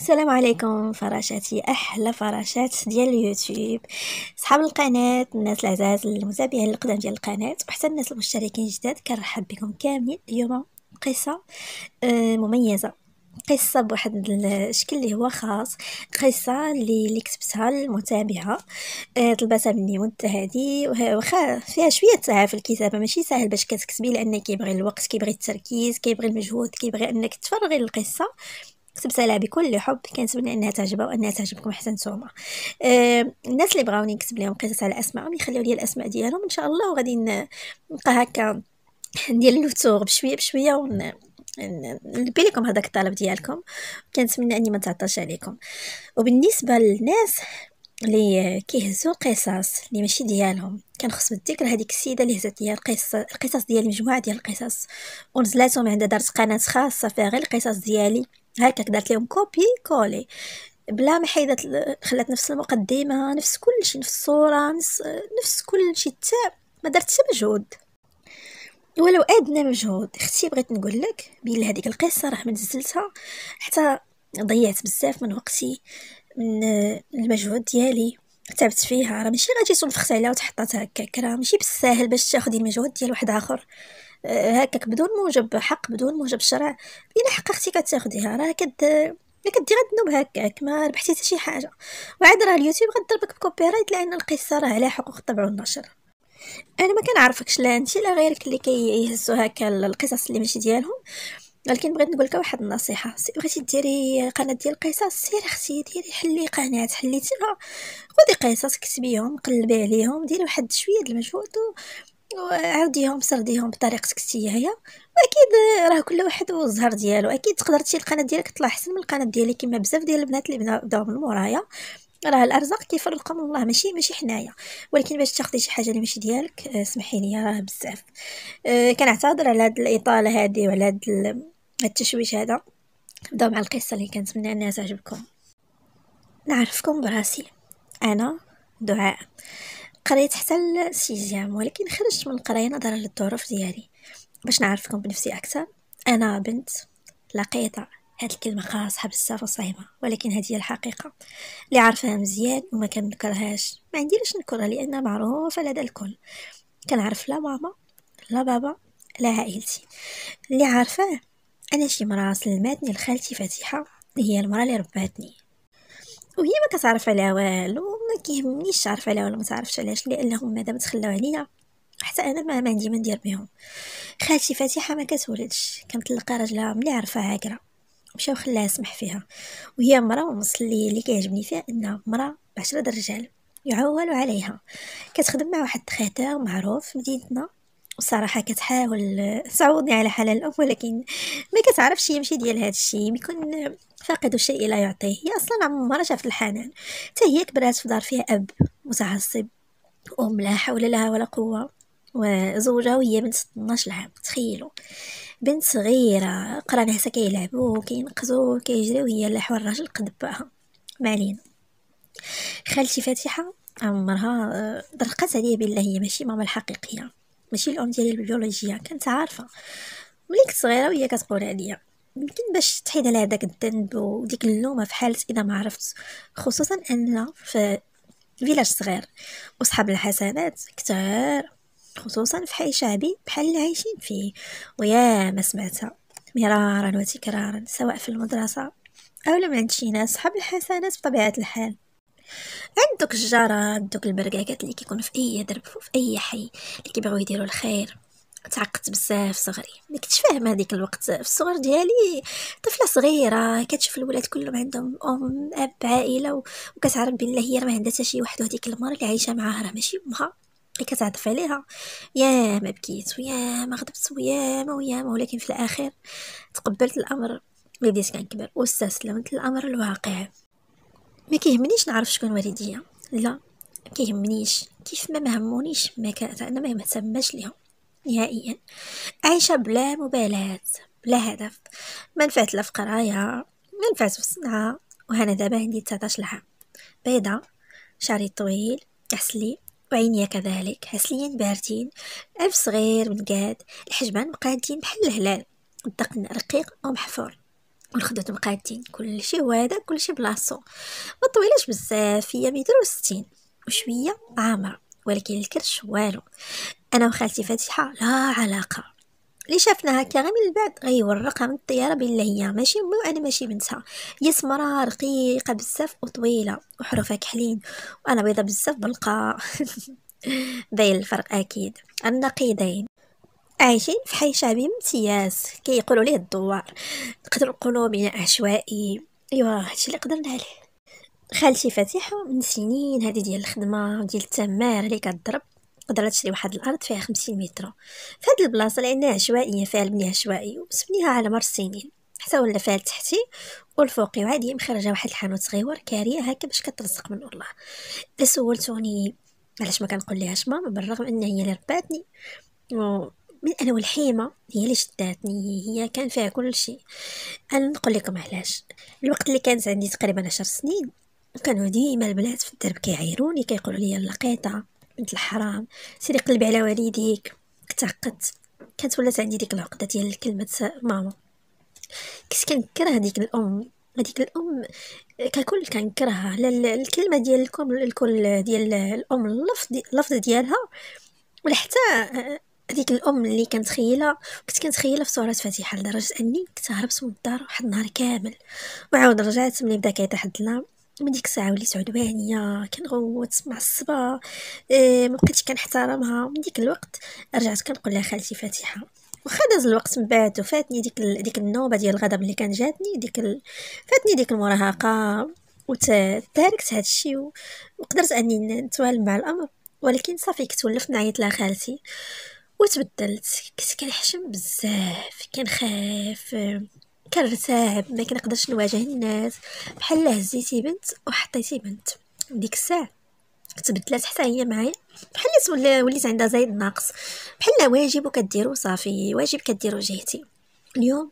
السلام عليكم فراشاتي احلى فراشات ديال اليوتيوب صحاب القناه الناس العزاز المتابعين القدام ديال القناه وحتى الناس المشتركين جداد كنرحب بكم كاملين اليوم قصه آه، مميزه قصه بواحد الشكل اللي هو خاص قصه اللي, اللي كتبتها المتابعه آه، طلبتها مني مده هذه واخا فيها شويه ساعه في الكتابه ماشي ساهل باش كتكتبي لان كيبغي الوقت كيبغي التركيز كيبغي المجهود كيبغي انك تفرغي القصه كتبت لها بكل حب كنتمنى انها تعجبها وانها تعجبكم حتى نتوما أه الناس اللي بغاوني نكتب لهم قصص على اسمائهم يخليو لي الاسماء ديالهم ان شاء الله وغادي نبقى هكا ندير لوتور بشويه بشويه ون نلبي لكم هذاك الطلب ديالكم كنتمنى اني ما تعطلش عليكم وبالنسبه للناس اللي كيهزوا قصص اللي ماشي ديالهم كنخص بالذكر هذيك السيده اللي هزت ليا القصص القصص ديال مجموعه ديال القصص ونزلاتهم عندها دارت قناه خاصه فيها غير القصص ديالي هكا درت لهم كوبي كولي بلا ما حيدت خلات نفس المقدمه نفس كلشي نفس الصوره نفس نفس كلشي حتى ما درت حتى مجهود ولو ادنى مجهود اختي بغيت نقول لك بلي هذيك القصه راه من حتى ضيعت بزاف من وقتي من المجهود ديالي تعبت فيها راه ماشي غادي تنفخت عليها وتحطات هكاك راه ماشي بالساهل باش تاخدي المجهود ديال واحد اخر هكاك بدون موجب حق بدون موجب شرع الا حققتي كتاخديها راه كد كدي غتنوب هكاك ما ربحتي حتى شي حاجه وعاد راه اليوتيوب غضربك بكوبي رايت لان القصه راه عليها حقوق الطبع والنشر انا ما كنعرفكش لا انت لا غيرك اللي كيهزوا كي هكا القصص اللي ماشي ديالهم ولكن بغيت نقول لك واحد النصيحه بغيتي ديري قناه ديال القصص سيري اختي ديري حلي قناه حليتيها خذي قصص كتبيهم قلبي عليهم ديري واحد شويه د المجهود وعاوديهم سرديهم بطريقتك انتيا هي واكيد راه كل واحد والزهر ديالو اكيد تقدر تشي القناه ديالك تطلع احسن من القناه ديالي كما بزاف ديال البنات اللي بداو من مورايا راه الارزاق كيفرقهم الله ماشي ماشي حنايا ولكن باش تاخدي شي حاجه اللي ماشي ديالك آه، سمحي لي راه بزاف آه، كنعتذر على هاد الاطاله هادي وعلى هاد التشويش هذا نبداو مع القصه اللي كنتمنى انها تعجبكم نعرفكم براسي انا دعاء قريت حتى السيزيام ولكن خرجت من القرايه نظرا للظروف ديالي باش نعرفكم بنفسي اكثر انا بنت لقيطه هاد الكلمه قاصحه بزاف وصعيبه ولكن هذه هي الحقيقه اللي عارفها مزيان وما كنكرهاش ما عنديش نكرها لان معروفه لدى الكل كنعرف لا ماما لا بابا لا عائلتي اللي عارفاه انا شي مراه سلماتني لخالتي فاتحه هي المراه اللي رباتني وهي ما كتعرف على والو وما كيهمنيش تعرف على والو ما تعرفش علاش لانهم مادام تخلاو عليا حتى انا ما, ما عندي ما ندير بهم خالتي فاتحه ما كتولدش تلقى راجلها ملي عرفها هاكرا مشاو خلاها سمح فيها وهي مرا ونص اللي اللي كيعجبني فيها انها مرا بعشرة الرجال يعولوا عليها كتخدم مع واحد خاتم معروف في مدينتنا الصراحه كتحاول تعوضني على الام ولكن ما كتعرفش يمشي ديال هذا الشيء بيكون فاقد الشيء لا يعطيه هي اصلا عمرها شافت الحنان حتى هي كبرات في دار فيها اب متعصب ام لا حول لها ولا قوه وزوجها وهي بنت 12 عام تخيلوا بنت صغيره قرانيسها كيلعبوا كينقزوا كيجريو هي اللي حول الراجل قد باها ما علينا خالتي فاتحه عمرها آه، درقات عليا بالله هي ماشي ماما الحقيقيه ماشي الام ديالي البيولوجيه كانت عارفه ملي كنت صغيره وهي كتقول عليا يمكن باش تحيد على هذاك الذنب وديك اللومه في حاله اذا ما عرفت خصوصا ان في فيلاج صغير وصحاب الحسنات كتار خصوصا في حي شعبي بحال اللي عايشين فيه ويا ما سمعتها مرارا وتكرارا سواء في المدرسه او لما عند شي ناس صحاب الحسنات بطبيعه الحال عندك الجارة عندك البركاكات اللي كيكونوا في اي درب وفي اي حي اللي كيبغيو يديروا الخير تعقدت بزاف صغري ما كنتش فاهمه هذيك الوقت في الصغر ديالي طفله صغيره كتشوف الولاد كلهم عندهم ام اب عائله وكتعرف بلي هي ما عندها حتى شي واحد وهذيك المره اللي عايشه معاها راه ماشي امها اللي كتعطف عليها يا ما بكيت ويا ما غضبت ويا ما ويا ما ولكن في الاخر تقبلت الامر ملي بديت كنكبر واستسلمت للامر الواقع ما كيهمنيش نعرف شكون والديا لا ما كيهمنيش كيف ما مهمونيش ما كانت انا ما مهتماش ليهم نهائيا عايشه بلا مبالاه بلا هدف ما نفعت لا في قرايه ما نفعت في الصنعه وهنا دابا عندي 19 عام بيضه شعري طويل عسلي وعينيا كذلك عسليين باردين الف صغير من قاد الحجبان مقادين بحال الهلال الدقن رقيق ومحفور والخدود مقادين كلشي وهذا كلشي بلاصتو ما طويلاش بزاف هي متر وستين وشويه عامره ولكن الكرش والو انا وخالتي فاتحه لا علاقه اللي شافناها كغير من بعد غيورقها من الطياره بلا هي ماشي امي وانا ماشي بنتها هي سمراء رقيقه بزاف وطويله وحروفها كحلين وانا بيضه بزاف بلقاء باين الفرق اكيد النقيضين عايشين في حي شعبي امتياز كيقولوا ليه الدوار نقدروا نقولوا بناء عشوائي ايوا هادشي اللي قدرنا عليه خالتي فاتح من سنين هذه ديال الخدمه ديال التمار اللي كضرب قدرت تشري واحد الارض فيها خمسين متر فهاد البلاصه لانها عشوائيه فيها البنيه عشوائي وسبنيها على مر السنين حتى ولا فيها تحتي والفوقي وعادي مخرجه واحد الحانوت صغيور كاريه هكا باش كترزق من الله سولتوني علاش ما كنقول ليهاش ماما بالرغم ان هي اللي رباتني من انا والحيمه هي اللي شداتني هي كان فيها كل شيء انا نقول لكم علاش الوقت اللي كانت عندي تقريبا عشر سنين كانوا ديما البنات في الدرب كيعيروني كيقولوا لي اللقيطه بنت الحرام سيري قلبي على والديك تعقدت كانت ولات عندي ديك العقده ديال كلمه ماما كنت كنكره هذيك الام هذيك الام ككل كنكرهها الكلمه ديال الكل ديال الام اللفظ اللفظ ديالها ولا حتى هذيك الام اللي خيلة كنت كنتخيلها في صوره فاتحه لدرجه اني كنت هربت من الدار واحد النهار كامل وعاود رجعت ملي بدا كيطيح الظلام من ديك الساعه وليت عدوانيه كنغوت معصبه آه، إيه ما بقيتش كنحترمها من ديك الوقت رجعت كنقول لها خالتي فاتحه وخا داز الوقت من بعد وفاتني ديك ال... ديك النوبه ديال الغضب اللي كان جاتني ديك ال... فاتني ديك المراهقه وتداركت هذا الشيء وقدرت اني نتوالم مع الامر ولكن صافي كنت ولفت نعيط لها خالتي وتبدلت كنت كنحشم بزاف كنخاف كنرتعب ما كنقدرش نواجه الناس بحال هزيتي بنت وحطيتي بنت ديك الساعه تبدلات حتى هي معايا بحال وليت عندها زايد ناقص بحال واجب وكديرو صافي واجب كديرو جهتي اليوم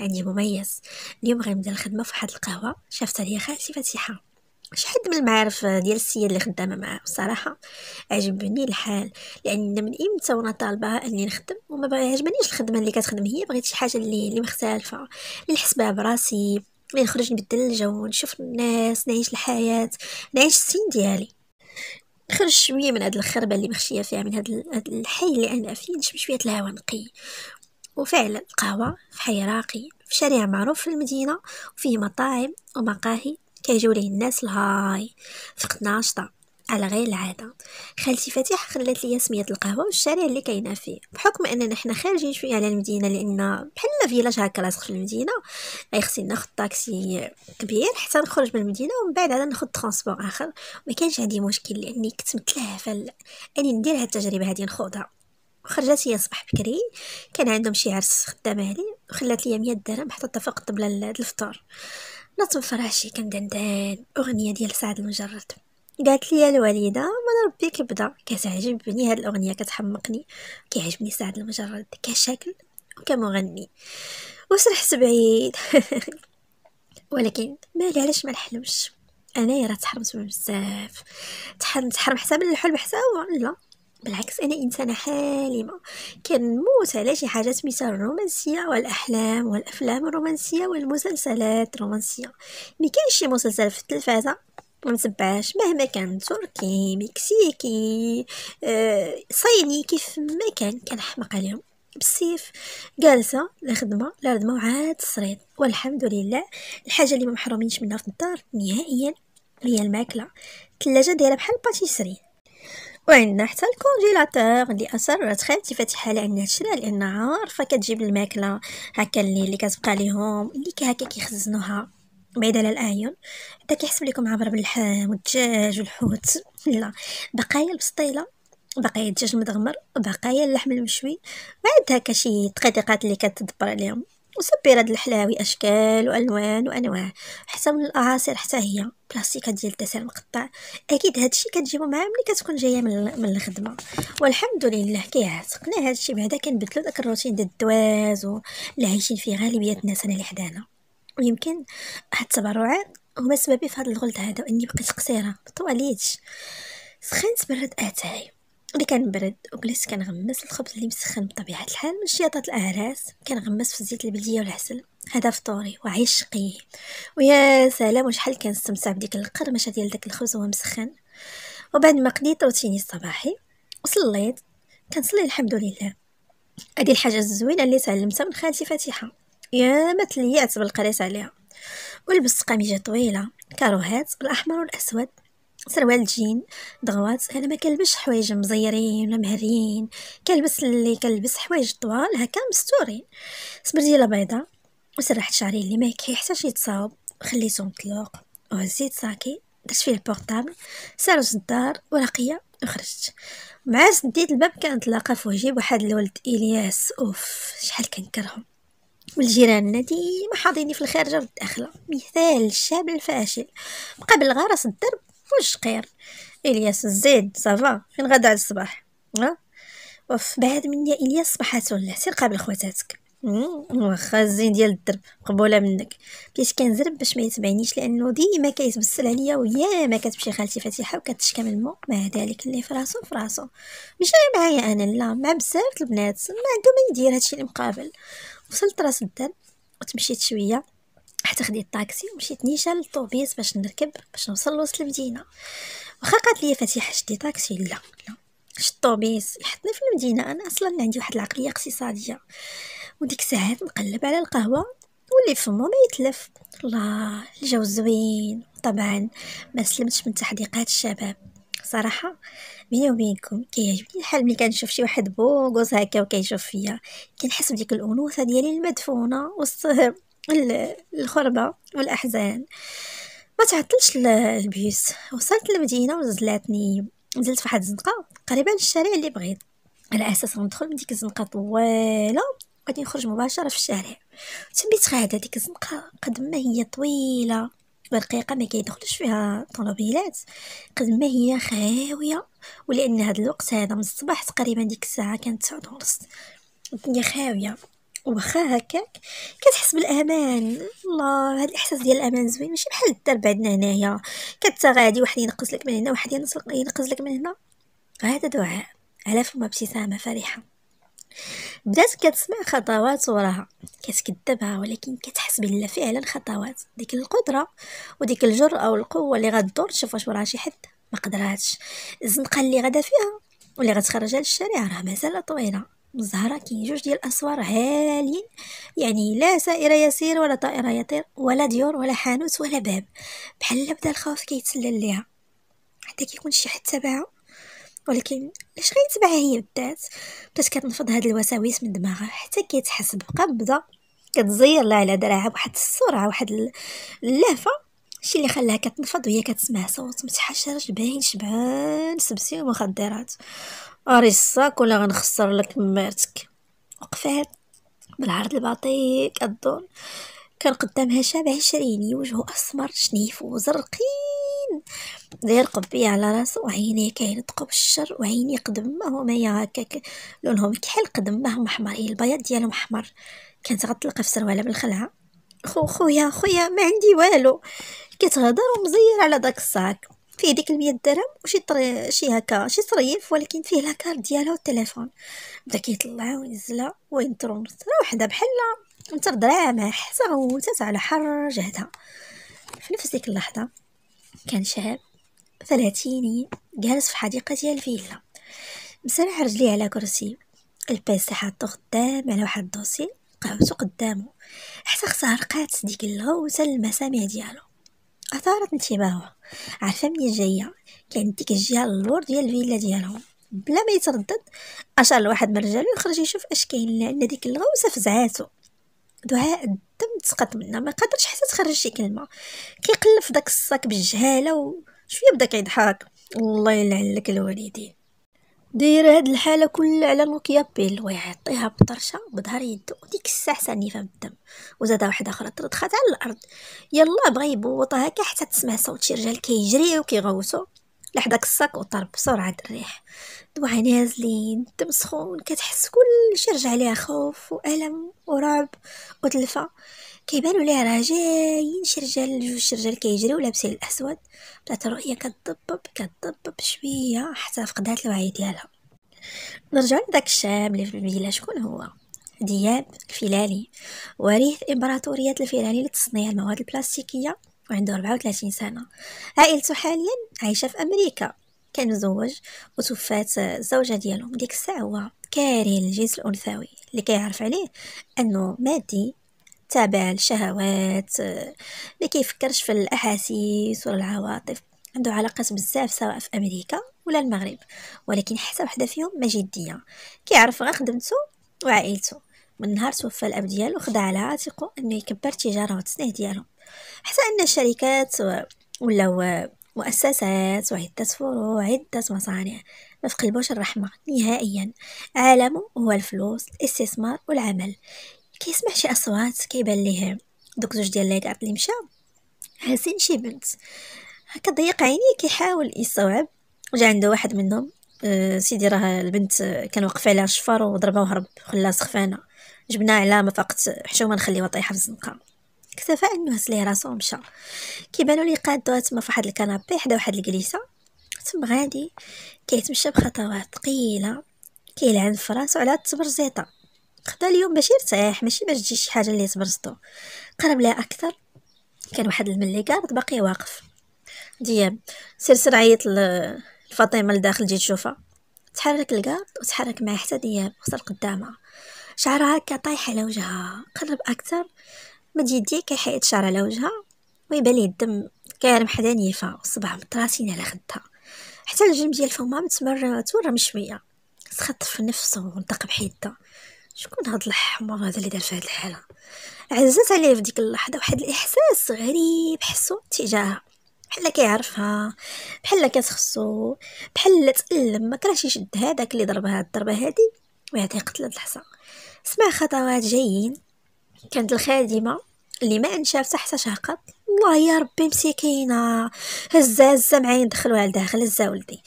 عندي مميز اليوم غنبدا الخدمه فواحد القهوه شافتها ليا خالتي فاتحه حد من المعارف ديال السيد اللي خدامه معاه بصراحه عجبني الحال لان من امتى وانا طالبه اني نخدم وما عجبنيش الخدمه اللي كتخدم هي بغيت شي حاجه اللي اللي مختلفه اللي نحسبها براسي اللي نخرج نبدل الجو نشوف الناس نعيش الحياه نعيش السين ديالي نخرج شويه من هاد الخربه اللي مخشيه فيها من هاد الحي اللي انا فيه نشم شويه الهواء نقي وفعلا القهوه في حي راقي في شارع معروف في المدينه وفيه مطاعم ومقاهي كيجيو ليه الناس الهاي فقت ناشطه على غير العاده خالتي فتيح خلات ليا سميه القهوه والشارع اللي كاينه فيه بحكم اننا حنا خارجين شويه على المدينه لان بحال فيلاج هكا لاصق في المدينه غيخصني ناخذ طاكسي كبير حتى نخرج من المدينه ومن بعد عاد ناخذ ترونسبور اخر ما كانش عندي مشكل لاني كنت متلهفه اني ندير هاد التجربه هادي نخوضها خرجت هي الصباح بكري كان عندهم شي عرس خدامه لي وخلات ليا 100 درهم حتى اتفقت بلا الفطور نصب فراشي كندندن اغنيه ديال سعد المجرد قالت لي الوالده وانا ربي كبدا كتعجبني هاد الاغنيه كتحمقني كيعجبني سعد المجرد كشكل وكمغني وسرحت بعيد ولكن مالي علاش ما نحلمش انايا راه تحرمت من بزاف تحرمت تحرم حتى من الحلم حتى هو لا بالعكس انا انسانه حالمه كنموت على شي حاجه سميتها الرومانسيه والاحلام والافلام الرومانسيه والمسلسلات الرومانسيه ما كاينش شي مسلسل في التلفازه ما نتبعهاش مهما كان تركي مكسيكي آه، صيني كيف ما كان كنحمق عليهم بالسيف جالسه لا خدمه لا ردمه وعاد الصريط والحمد لله الحاجه اللي ما محرومينش منها في الدار نهائيا هي الماكله الثلاجه دايره بحال باتيسري وعندنا حتى الكونجيلاتور اللي اثر تخيل فاتحه لان الشتا لان عارفه كتجيب الماكله هكا اللي اللي كتبقى ليهم اللي هكا كيخزنوها بعيد على الاعين حتى كيحسب لكم عبر باللحم والدجاج والحوت لا بقايا البسطيله بقايا الدجاج المدغمر بقايا اللحم المشوي بعد هكا شي دقيقات اللي كتدبر عليهم وصبي هاد الحلاوي اشكال والوان وانواع حتى من الاعاصير حتى هي بلاستيكه ديال الدسر مقطع اكيد هادشي كتجيبو معاه ملي كتكون جايه من, من الخدمه والحمد لله كيعتقنا هادشي بعدا كنبدلو داك الروتين ديال الدواز واللي عايشين فيه غالبيه الناس انا اللي حدانا ويمكن هاد التبرعات هما سببي في هاد الغلط هذا واني بقيت قصيره طواليت سخنت برد اتاي ملي كان برد وجلست كنغمس الخبز اللي مسخن بطبيعه الحال من شياطات الاعراس كنغمس في زيت البلديه والعسل هذا فطوري وعيش شقي ويا سلام وشحال كنستمتع بديك القرمشه ديال داك الخبز وهو مسخن وبعد ما قضيت روتيني الصباحي وصليت كنصلي الحمد لله هذه الحاجه الزوينه اللي تعلمتها من خالتي فاتحه يا ما تليعت بالقريس عليها ولبست قميجه طويله كاروهات الاحمر والاسود سروال الجين دغوات انا ما كلبش حوايج مزيرين ولا مهريين كلبس اللي كلبس حوايج طوال هكا مستورين سبرديله بيضاء وسرحت شعري اللي ما كيحتاجش يتصاوب خليته مطلوق وهزيت ساكي درت فيه البورطابل سارت الدار ورقيه وخرجت مع سديت الباب كانت لاقى في وجهي بواحد الولد الياس اوف شحال كنكرهم والجيراننا ديما حاضيني في الخارجه والداخله مثال الشاب الفاشل مقابل غرس الدرب واش قير الياس الزيد صافا فين غدا على الصباح ها وف بعد مني الياس صباحات ولا سير قابل خواتاتك واخا الزين ديال الدرب قبوله منك بقيت كنزرب باش ما يتبعنيش لانه ديما كيتبسل عليا وياما كتمشي خالتي فاتيحه وكتشكى من مو مع ذلك اللي في راسو في راسو ماشي غير معايا انا لا مع بزاف البنات ما عندهم ما يدير هادشي اللي مقابل وصلت راس الدرب وتمشيت شويه حتى خديت الطاكسي ومشيت نيشان للطوبيس باش نركب باش نوصل لوسط المدينه واخا قالت لي فاتيحه شدي طاكسي لا لا شد الطوبيس يحطني في المدينه انا اصلا عندي واحد العقليه اقتصاديه وديك الساعات نقلب على القهوه واللي فمو ما يتلف الله الجو زوين طبعا ما سلمتش من تحديقات الشباب صراحه بيني وبينكم كيعجبني الحال ملي كنشوف شي واحد بوغوز هكا وكيشوف فيا كنحس بديك الانوثه ديالي المدفونه والصهر الخربة والأحزان ما تعطلش البيس وصلت للمدينة ونزلتني نزلت فواحد الزنقة قريبة للشارع اللي بغيت على أساس ندخل من ديك الزنقة طويلة غادي نخرج مباشرة في الشارع تبيت غادا ديك الزنقة قد ما هي طويلة ورقيقة ما كيدخلوش فيها طوموبيلات قد ما هي خاوية ولأن هاد الوقت هذا من الصباح تقريبا ديك الساعة كانت تسعة ونص الدنيا خاوية واخا هكاك كتحس بالامان الله هاد الاحساس ديال الامان زوين ماشي بحال الدرب عندنا هنايا كتغادي واحد ينقز لك من هنا واحد ينقز لك من هنا هذا دعاء على فم ابتسامه فرحه بدات كتسمع خطوات وراها كتكذبها ولكن كتحس بالله فعلا خطوات ديك القدره وديك الجرأه والقوه اللي غدور تشوف واش وراها شي حد ما قدراتش الزنقه اللي غدا فيها واللي غتخرجها للشارع راه مازال طويله الزهرة كاين جوج ديال الاسوار عاليين يعني لا سائر يسير ولا طائر يطير ولا ديور ولا حانوت ولا باب بحال بدا الخوف كيتسلل ليها حتى كيكون شي حد تبعها ولكن اش غيتبعها هي بالذات بدات كتنفض هاد الوساويس من دماغها حتى كيتحس بقبضه كتزير لها على دراعها بواحد السرعه واحد اللهفه شي اللي خلاها كتنفض وهي كتسمع صوت متحشرش باين شبعان سبسي ومخدرات اري الصاك ولا غنخسر لك مرتك وقفات بالعرض البطيء كدور كان قدامها شاب عشريني وجهه اسمر شنيف وزرقين داير قبية على راسه وعينيه كينطقو بالشر وعينيه ما يا هكاك لونهم كحل قدمهم احمر هي إيه البياض ديالهم احمر كانت غتلقى في سروالة بالخلعة خو خويا خويا ما عندي والو كتهضر ومزير على داك الصاك فيه ديك المية درهم وشي طري شي هكا شي صريف ولكن فيه لاكار ديالها والتليفون بدا كيطلع وينزلها وينترون ترى وحده بحال انت دراما مع حسا وتات على حر جهدها في نفس ديك اللحظه كان شاب ثلاثيني جالس في حديقه ديال الفيلا مسرع رجليه على كرسي البيس حاطو خدام على واحد الدوسي قهوتو قدامه حتى خسارقات ديك اللغوزه المسامع ديالو أثارت انتباهه عرفها منين جاية كانت ديك الجهة اللور ديال الفيلا ديالهم بلا ما يتردد أشار لواحد من رجالو يخرج يشوف أش كاين لأن ديك الغوصه فزعاتو دعاء الدم تسقط منها ما قدرش حتى تخرج شي كلمة كيقلب في داك الصاك بالجهالة وشوية بدا كيضحك الله يلعن لك الوالدين داير هاد الحاله كلها على نوكيا بيل ويعطيها بطرشه بظهر يدو ديك الساعه سنيفه بالدم وزاد واحده اخرى تردخات على الارض يلا بغا يبوطها هكا حتى تسمع صوت شي رجال كيجري وكيغوصو لحداك الصاك وطار بسرعه الريح دو نازلين الدم سخون كتحس كلشي رجع ليها خوف والم ورعب وتلفه كيبانوا ليه راه جايين شي رجال جوج رجال كيجريو لابسين الاسود بدات الرؤيه كتضبب كتضبب شويه حتى فقدات الوعي ديالها نرجعوا لذاك الشاب اللي في الفيلا شكون هو دياب الفلالي وريث امبراطوريه الفلالي لتصنيع المواد البلاستيكيه وعنده 34 سنه عائلته حاليا عايشه في امريكا كان مزوج وتوفات الزوجه ديالهم ديك الساعه هو كاره للجنس الانثوي اللي كيعرف عليه انه مادي تابع الشهوات ما آه، كيفكرش في الاحاسيس ولا العواطف عنده علاقات بزاف سواء في امريكا ولا المغرب ولكن حتى وحده فيهم ما جديه كيعرف غير خدمته وعائلته من نهار توفى الاب ديالو خدا على عاتقه انه يكبر التجاره والتصنيع ديالهم حتى ان الشركات ولاو مؤسسات وعدة فروع عدة مصانع ما في قلبوش الرحمة نهائيا عالمه هو الفلوس الاستثمار والعمل كيسمع شي اصوات كيبان ليه دوك زوج ديال ليكار اللي مشى هازين شي بنت هكا ضيق عينيه كيحاول يستوعب وجا عنده واحد منهم أه سيدي راه البنت كان واقف عليها شفار وضربها وهرب خلاها سخفانه جبناها على ما فقت حشومه نخليوها طايحه في الزنقه اكتفى انه هز ليه راسو ومشى كيبانوا لي قادوها تما فواحد الكنابي حدا واحد الكليسه تم غادي كيتمشى بخطوات ثقيله كيلعن في راسو على التبرزيطه قدا اليوم باش يرتاح ماشي باش تجي شي حاجه اللي تبرزطو قرب لها اكثر كان واحد الملي كارد باقي واقف دياب سير سير عيط لفاطمه لداخل جي تشوفها تحرك الكارد وتحرك معاه حتى دياب وصل قدامها شعرها هكا طايح على وجهها قرب اكثر مد يديه كيحيد شعر على وجهها ويبان ليه الدم كارم حدا نيفا وصبع متراسين على خدها حتى الجلم ديال فمها متمرر تورم شويه سخط في نفسه ونطق بحيده شكون هاد الحمار هذا اللي دار في هاد الحاله عززت عليه في ديك اللحظه واحد الاحساس غريب حسو تجاهها بحال كيعرفها بحال كتخصو بحال تألم ما كراش يشد هذاك اللي ضربها هاد الضربه هادي ويعطي قتله الحصى سمع خطوات جايين كانت الخادمه اللي ما انشاف حتى شهقت الله يا ربي مسكينه هزه هزه معايا دخلوها لداخل هزا ولدي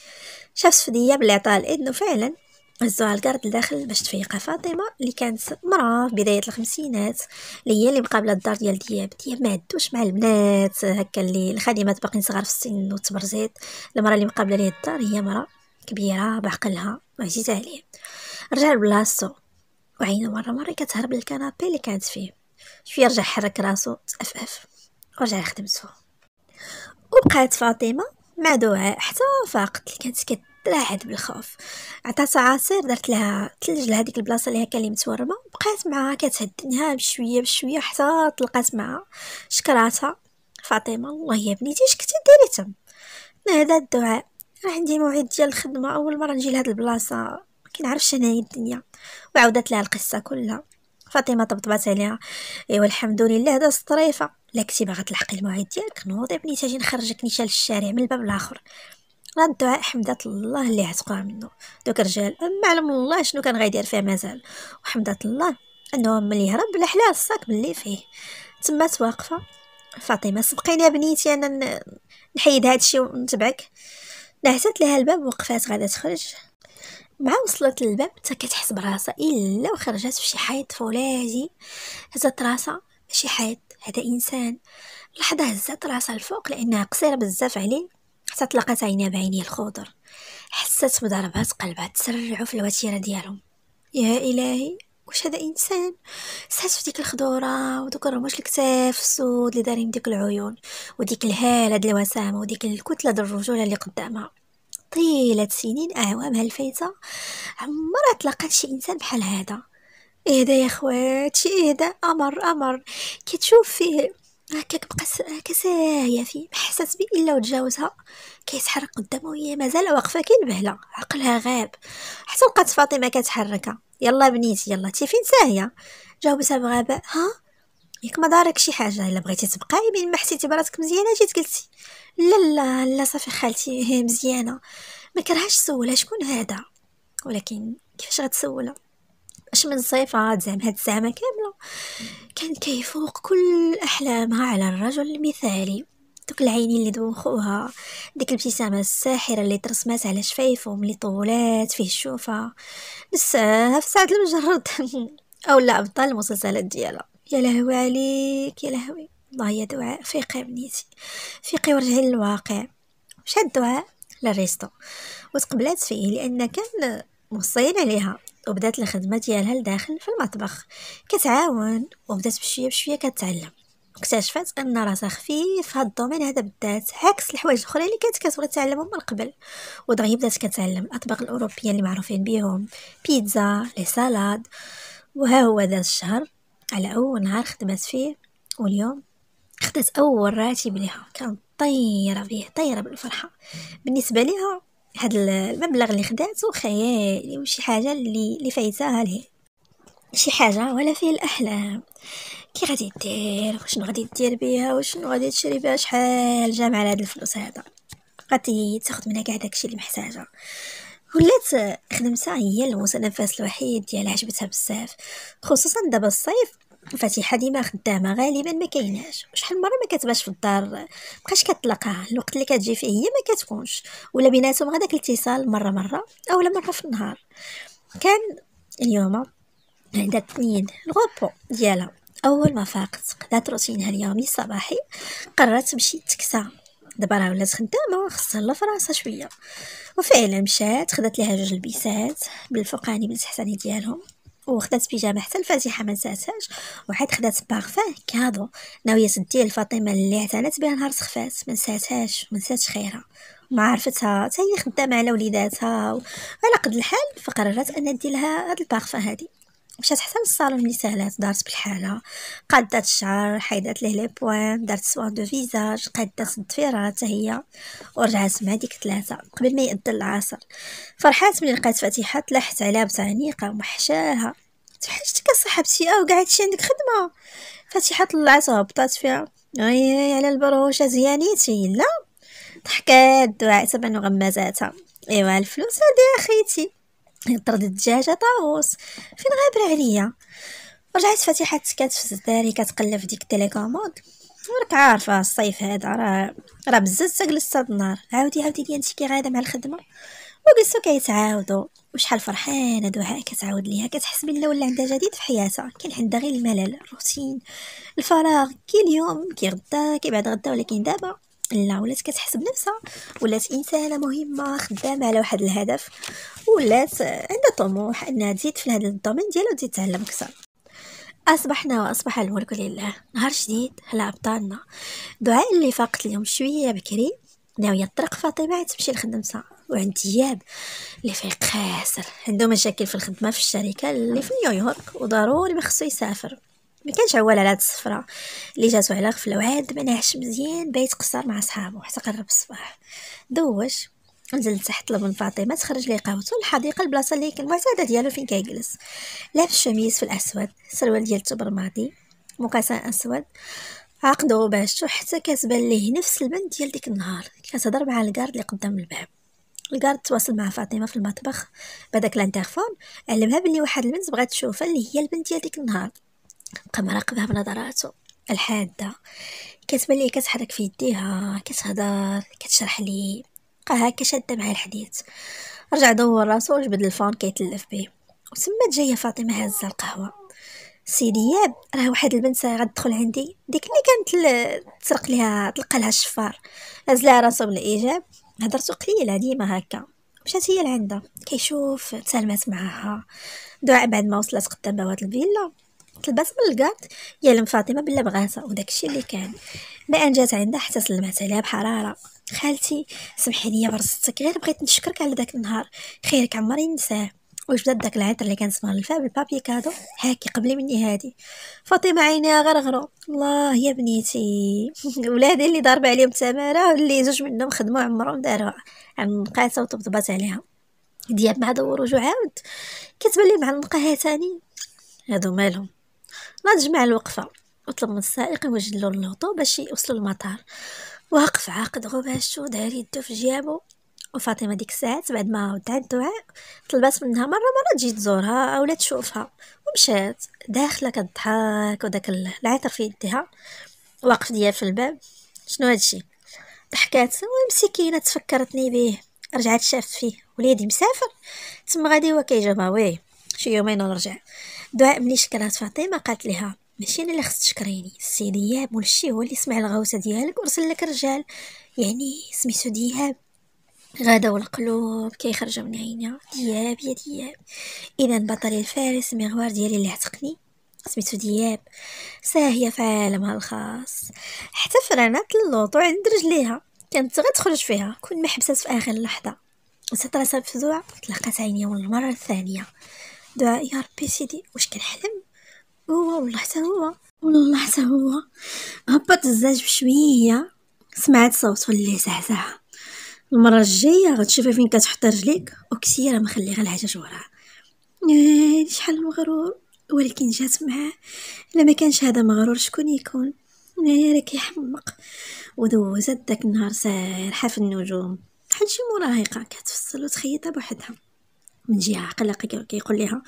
شافت فديه بلي عطاها الاذن وفعلا هزوها الكارد لداخل باش تفيقها فاطمه اللي كانت مراه في بدايه الخمسينات اللي هي اللي مقابله الدار ديال دياب دياب ما عدوش مع البنات هكا اللي الخادمات باقيين صغار في السن وتبرزيت المراه اللي مقابله ليه الدار هي مراه كبيره بعقلها عزيزه عليه رجع لبلاصتو وعينه مره مره كتهرب للكنابي اللي كانت فيه شويه رجع حرك راسو تأفأف ورجع لخدمتو وبقات فاطمه مع دعاء حتى فاقت اللي كانت تلاحت بالخوف عطاتها عصير درت لها ثلج لهذيك البلاصه اللي هي اللي متورمه بقات معاها كتهدنها بشويه بشويه حتى طلقات معاها شكراتها فاطمه الله يا بنيتي اش كنتي ديري تم هذا الدعاء راه عندي موعد ديال الخدمه اول مره نجي لهاد البلاصه ما كنعرفش انايا إيه الدنيا وعاودت لها القصه كلها فاطمه طبطبات عليها ايوا الحمد لله هذا طريفه لا كنتي باغا تلحقي الموعد ديالك نوضي بنيتي اجي نخرجك نيشان للشارع من الباب الاخر راه الدعاء حمدة الله اللي عتقوها منه دوك الرجال ما علم الله شنو كان غيدير فيه مازال وحمدة الله انه ملي هرب لحلاه الصاك باللي فيه تمات واقفه فاطمه يا بنيتي انا نحيد هادشي ونتبعك نهزت لها الباب وقفات غادا تخرج مع وصلت للباب حتى كتحس براسها الا وخرجت فشي حيط فولاجي هزت راسها شي حيط هذا انسان لحظه هزت راسها الفوق لانها قصيره بزاف عليه حتى تلاقات عينا بعيني الخضر حست بضربات قلبها تسرعوا في الوتيره ديالهم يا الهي واش هذا انسان سات في ديك الخضوره ودوك الرموش الكتاف السود اللي دارين ديك العيون وديك الهاله د الوسامه وديك الكتله د الرجوله اللي قدامها طيله سنين اعوام هالفايته عمرها تلاقات شي انسان بحال هذا اهدى يا خوات شي اهدى امر امر كتشوف فيه هكاك بقى هكا ساهيه فيه ما حسات بيه الا وتجاوزها كيتحرق قدامه وهي مازال واقفه كالبهله عقلها غاب حتى لقات فاطمه كتحركها يلا بنيتي يلا تي فين ساهيه جاوبتها بغباء ها ياك ما دارك شي حاجه الا بغيتي تبقاي بين ما حسيتي براسك مزيانه جيت قلتي لا لا لا صافي خالتي مزيانه ما كرهاش سولها شكون هذا ولكن كيفاش غتسولها اش من صيفات زعما هاد الزعمه كامله كان كيفوق كل احلامها على الرجل المثالي دوك العينين اللي دوخوها ديك الابتسامه الساحره اللي ترسمات على شفايفهم ملي طولات فيه الشوفه نساها في ساعه المجرد او لا ابطال المسلسلات ديالها يا لهوي عليك يا لهوي الله يا دعاء فيقي بنيتي فيقي ورجعي للواقع شاد الدعاء للريستو وتقبلات فيه لان كان مصين عليها وبدات الخدمة ديالها لداخل في المطبخ كتعاون وبدات بشويه بشويه كتعلم اكتشفت ان راسها خفيف في هاد الدومين هذا بالذات عكس الحوايج الاخرى اللي كانت كتبغي تعلمهم من قبل ودغيا بدات كتعلم الاطباق الاوروبيه اللي معروفين بيهم بيتزا لي سالاد وها هو ذا الشهر على اول نهار خدمت فيه واليوم خدات اول راتب ليها كانت طايره بيه طايره بالفرحه بالنسبه ليها هاد المبلغ اللي خداتو خيالي وشي حاجه اللي اللي فايتاها ليه شي حاجه ولا فيه الاحلام كي غادي دير وشنو غادي دير بها وشنو غادي تشري بها شحال جامعه على هاد الفلوس هذا غادي تاخد منها كاع داكشي اللي محتاجه ولات خدمتها هي المتنفس الوحيد ديالها عجبتها بزاف خصوصا دابا الصيف فاتحه ديما خدامه غالبا ما كايناش شحال مره ما كتبقاش في الدار مابقاش كتلقاها الوقت اللي كتجي فيه هي ما كتكونش ولا بيناتهم غداك الاتصال مره مره اولا مره في النهار كان اليوم عندها تنين الغوبو ديالها اول ما فاقت قدات روتينها اليومي الصباحي قررت تمشي تكسا دابا راه ولات خدامه خصها لا فراسها شويه وفعلا مشات خدات ليها جوج لبيسات بالفوقاني بالتحتاني ديالهم وخدات بيجامه حتى الفاتحه ما نساتهاش وعاد خدات بارفان كادو ناويه تدي لفاطمه اللي اعتنت بها نهار سخفات ما نساتهاش ما نساتش خيرها ما عرفتها حتى هي خدامه على وليداتها وعلى قد الحال فقررت ان ندي لها هذا البارفان هذه مشات حتى للصالون اللي سهلات دارت بالحاله قادات الشعر حيدات ليه لي بوان دارت سوان دو فيزاج قادات الضفيره حتى هي ورجعت مع ديك ثلاثه قبل ما يأذن العصر فرحات ملي لقات فاتحه تلاحت عليها بتعنيقه ومحشاها توحشتك كصاحبتي او كاع هادشي عندك خدمه فاتحه طلعت وهبطات فيها اي على البروشه زيانيتي لا ضحكات دعاتها بانو غمازاتها ايوا الفلوس هادي اخيتي طرد الدجاجه طاووس فين غابره عليا رجعت فاتحه سكات في الداري كتقلب ديك التليكوموند راك عارفه الصيف هذا راه راه بزاف جلست النار عاودي عاودي لي انت كي غاده مع الخدمه وجلسو كيتعاودو وشحال فرحانه دوها كتعاود ليها كتحس بلي ولا عندها جديد في حياتها كاين عندها غير الملل الروتين الفراغ كي اليوم كي غدا كي بعد غدا ولكن دابا لا ولات كتحسب نفسها ولات انسانه مهمه خدامه على واحد الهدف ولات عندها طموح انها تزيد في هذا الدومين ديالها وتزيد تعلم اكثر أصبحنا وأصبح الملك لله نهار جديد على أبطالنا دعاء اللي فاقت اليوم شوية بكري ناوية طرق فاطمة تمشي لخدمتها وعند دياب اللي فيه قاسر عنده مشاكل في الخدمة في الشركة اللي في نيويورك وضروري ما خصو يسافر ما كانش عوال على هاد السفره اللي جاتو على غفله وعاد ما نعش مزيان بايت قصر مع صحابو حتى قرب الصباح دوش نزل لتحت لبن فاطمه تخرج ليه قهوته للحديقه البلاصه اللي المعتاده ديالو فين كيجلس لابس شميس في الاسود سروال ديال ماضي مقاسان اسود عقدو باش حتى كتبان ليه نفس البنت ديال ديك النهار كتهضر مع الكارد اللي قدام الباب الكارد تواصل مع فاطمه في المطبخ بداك لانتيرفون علمها بلي واحد البنت بغات تشوفها اللي هي البنت ديال ديك النهار قام راقبها بنظراته الحادة كتبان ليه كتحرك في يديها كتهضر كتشرح لي بقى هكا شادة معاه الحديث رجع دور راسو وجبد الفون كيتلف به وتما جاية فاطمة هازة القهوة سيدي ياب راه واحد البنت غتدخل عندي ديك اللي كانت تسرق ليها تلقى لها الشفار لها راسو بالايجاب هضرتو قليلة ديما هكا مشات هي لعندها كيشوف تسالمات معاها دعاء بعد ما وصلت قدام بوابة الفيلا تلبس من الكارد يعلم فاطمه بلا بغاتها وداكشي اللي كان ما ان جات عندها حتى سلمات عليها بحراره خالتي سمحي لي برصتك غير بغيت نشكرك على داك النهار خيرك عمري ننساه واش بدات داك العطر اللي كانت مغلفاه بالبابي كادو هاكي قبلي مني هادي فاطمه عينيها غرغرو الله يا بنيتي ولادي اللي ضاربه عليهم تماره واللي زوج منهم خدموا عمرهم داروها عم قاسه وطبطبات عليها دياب مع دور وجو عاود كتبان لي مع النقاها ثاني هادو مالهم نتجمع الوقفه وطلب من السائق يوجد له اللوطو باش يوصلوا للمطار واقف عاقد غباشو داير يدو في جيابو وفاطمة ديك الساعات بعد ما ودع الدعاء طلبات منها مرة مرة تجي تزورها اولا تشوفها ومشات داخلة كتضحك وداك العطر في يدها واقف ديال في الباب شنو هادشي ضحكات ومسكينه تفكرتني بيه رجعت شافت فيه وليدي مسافر تما غادي هو كيجاوبها وي شي يومين ونرجع دعاء ملي شكرات فاطمه قالت لها ماشي انا اللي خصك تشكريني السي دياب ولا هو اللي سمع الغوصه ديالك ورسل لك رجال يعني سميتو دياب غدا والقلوب كيخرج من عينيها دياب يا دياب اذا بطل الفارس المغوار ديالي اللي عتقني سميتو دياب ساهيه في عالمها الخاص حتى فرانات اللوطو عند رجليها كانت غتخرج فيها كون ما حبست في اخر لحظه نسيت راسها بفزوع تلقات عينيا والمره الثانيه دعاء يا ربي e سيدي واش كنحلم هو والله حتى هو والله حتى هو هبط الزاج بشويه سمعت صوت اللي زعزعه المره الجايه غتشوفي فين كتحط رجليك وكسي راه مخليها الحاجه وراها إيه، شحال مغرور ولكن جات معاه الا ما كانش هذا مغرور شكون يكون إيه، راك كيحمق ودوزت داك النهار سارحه في النجوم بحال شي مراهقه كتفصل وتخيطها بوحدها من جهه عقل كيقول لها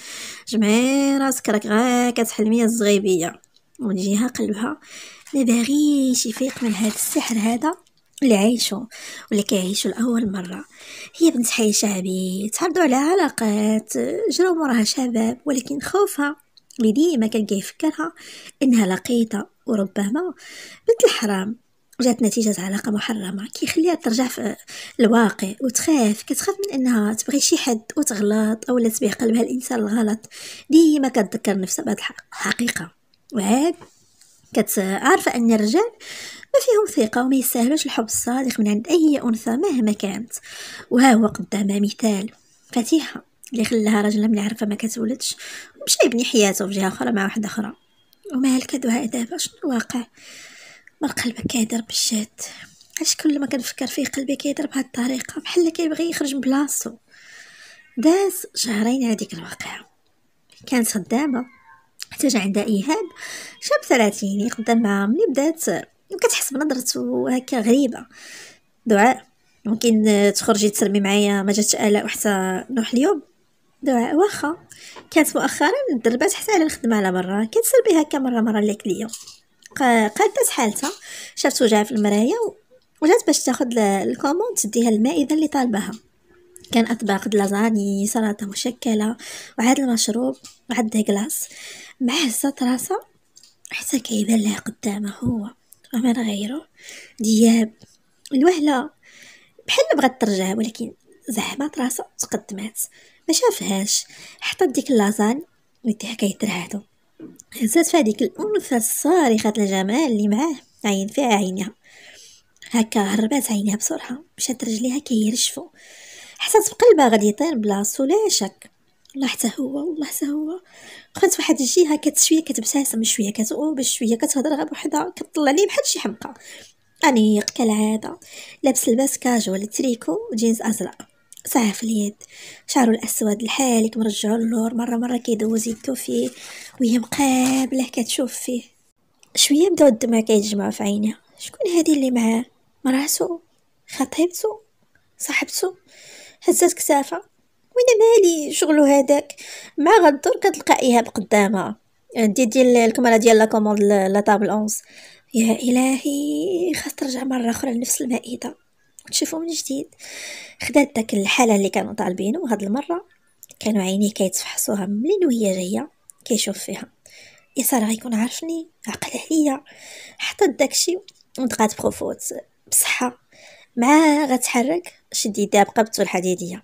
جمعي راسك راك غير كتحلمي الزغيبيه ومن جهه قلبها ما باغيش يفيق من هذا السحر هذا اللي عايشو واللي كيعيشو لاول مره هي بنت حي شعبي تعرضوا على علاقات جراو موراها شباب ولكن خوفها اللي ديما كان كيفكرها انها لقيطه وربما بنت الحرام جات نتيجة علاقة محرمة كيخليها ترجع في الواقع وتخاف كتخاف من انها تبغي شي حد وتغلط او تبيع قلبها الانسان الغلط ديما كتذكر نفسها بهاد الحقيقة وعاد كتعرف ان الرجال ما فيهم ثقة وما يستاهلوش الحب الصادق من عند اي انثى مهما كانت وها هو قدامها مثال فتيحة اللي خلاها راجلها من عرفة ما كتولدش ومشى يبني حياته في جهة اخرى مع واحدة اخرى ومالك الكدوها دابا شنو الواقع ما قلبك كيضرب بالجد علاش كل ما كنفكر فيه قلبي كيضرب بهاد الطريقه بحال كيبغي يخرج من بلاصتو داز شهرين على ديك الواقعه كانت خدامه حتى جا عندها ايهاب شاب ثلاثيني معاها ملي بدات وكتحس بنظرته هكا غريبه دعاء ممكن تخرجي تسرمي معايا ما جاتش الاء وحتى نوح اليوم دعاء واخا كانت مؤخرا دربات حتى على الخدمه على برا كتسربي هكا مره مره ليك ليا قادت حالتها شافت وجهها في المرايه وجات باش تاخذ الكوموند تديها المائده اللي طالباها كان اطباق لازاني سلطه مشكله وعاد المشروب وعاد كلاص مع هزات راسها حتى كيبان لها قدامه هو ومن غيره دياب الوهله بحال بغات ترجع ولكن زعمت راسها تقدمات ما شافهاش حطت ديك اللازان ويديها كيترعدو في هذيك الأنفة الصارخة الجمال اللي معاه عين فيها عينيها هكا هربات عينيها بسرعة مشات رجليها كيرشفو حسات بقلبها غادي يطير بلاصو لا شك والله حتى هو والله حتى هو بقات واحد الجهه كت شويه كتبتسم شويه كتقوب شويه كتهضر غير بوحدها كتطلع لي بحال شي حمقه انيق كالعاده لابس لباس كاجوال تريكو جينز ازرق صحيح في اليد شعره الأسود لحالك مرجعو للور مرة مرة كيدوز يدو فيه وهي مقابله كتشوف فيه شوية بداو الدمع كيتجمعو في عينيها شكون هادي اللي معاه مراسو خطيبتو صاحبتو هزات كتافها وين مالي شغلو هذاك مع غدور كتلقى ايهاب قدامها دي ديال الكاميرا ديال لا كوموند لا طابل 11 يا الهي خاص ترجع مره اخرى لنفس المائده وتشوفو من جديد خدات داك الحاله اللي كانوا طالبينو هاد المره كانوا عينيه كيتفحصوها منين وهي جايه كيشوف فيها ساره غيكون عارفني عقل عليا حطت داكشي ودقات بروفوت بصحه مع غتحرك شد يديها بقبته الحديديه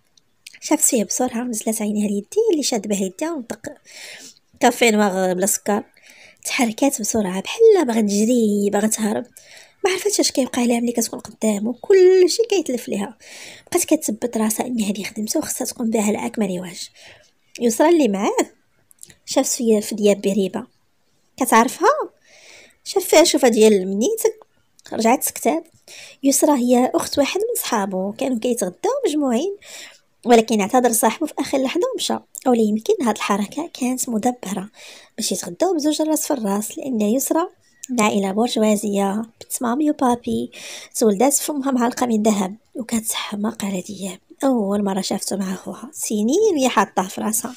شافت فيه بصورها ونزلت عينيها ليدي اللي شاد بها يديها ودق كافي نواغ بلا سكر تحركات بسرعه بحال باغا تجري باغا تهرب ما عرفتش اش كيبقى لها ملي كتكون قدامه كلشي كيتلف ليها بقات كتثبت راسها ان هذه خدمته وخصها تقوم بها على اكمل وجه يسرى اللي معاه شاف فيا في دياب بريبه كتعرفها شاف فيها شوفه ديال منيتك رجعت سكتات يسرى هي اخت واحد من صحابو كانوا كيتغداو مجموعين ولكن اعتذر صاحبه في اخر لحظه ومشى او يمكن هاد الحركه كانت مدبره باش يتغداو بزوج راس في الراس لان يسرى من عائلة برجوازية بنت مامي وبابي تولدات فمها معلقة من ذهب وكتحماق على دياب أول مرة شافته مع خوها سنين هي حاطاه في راسها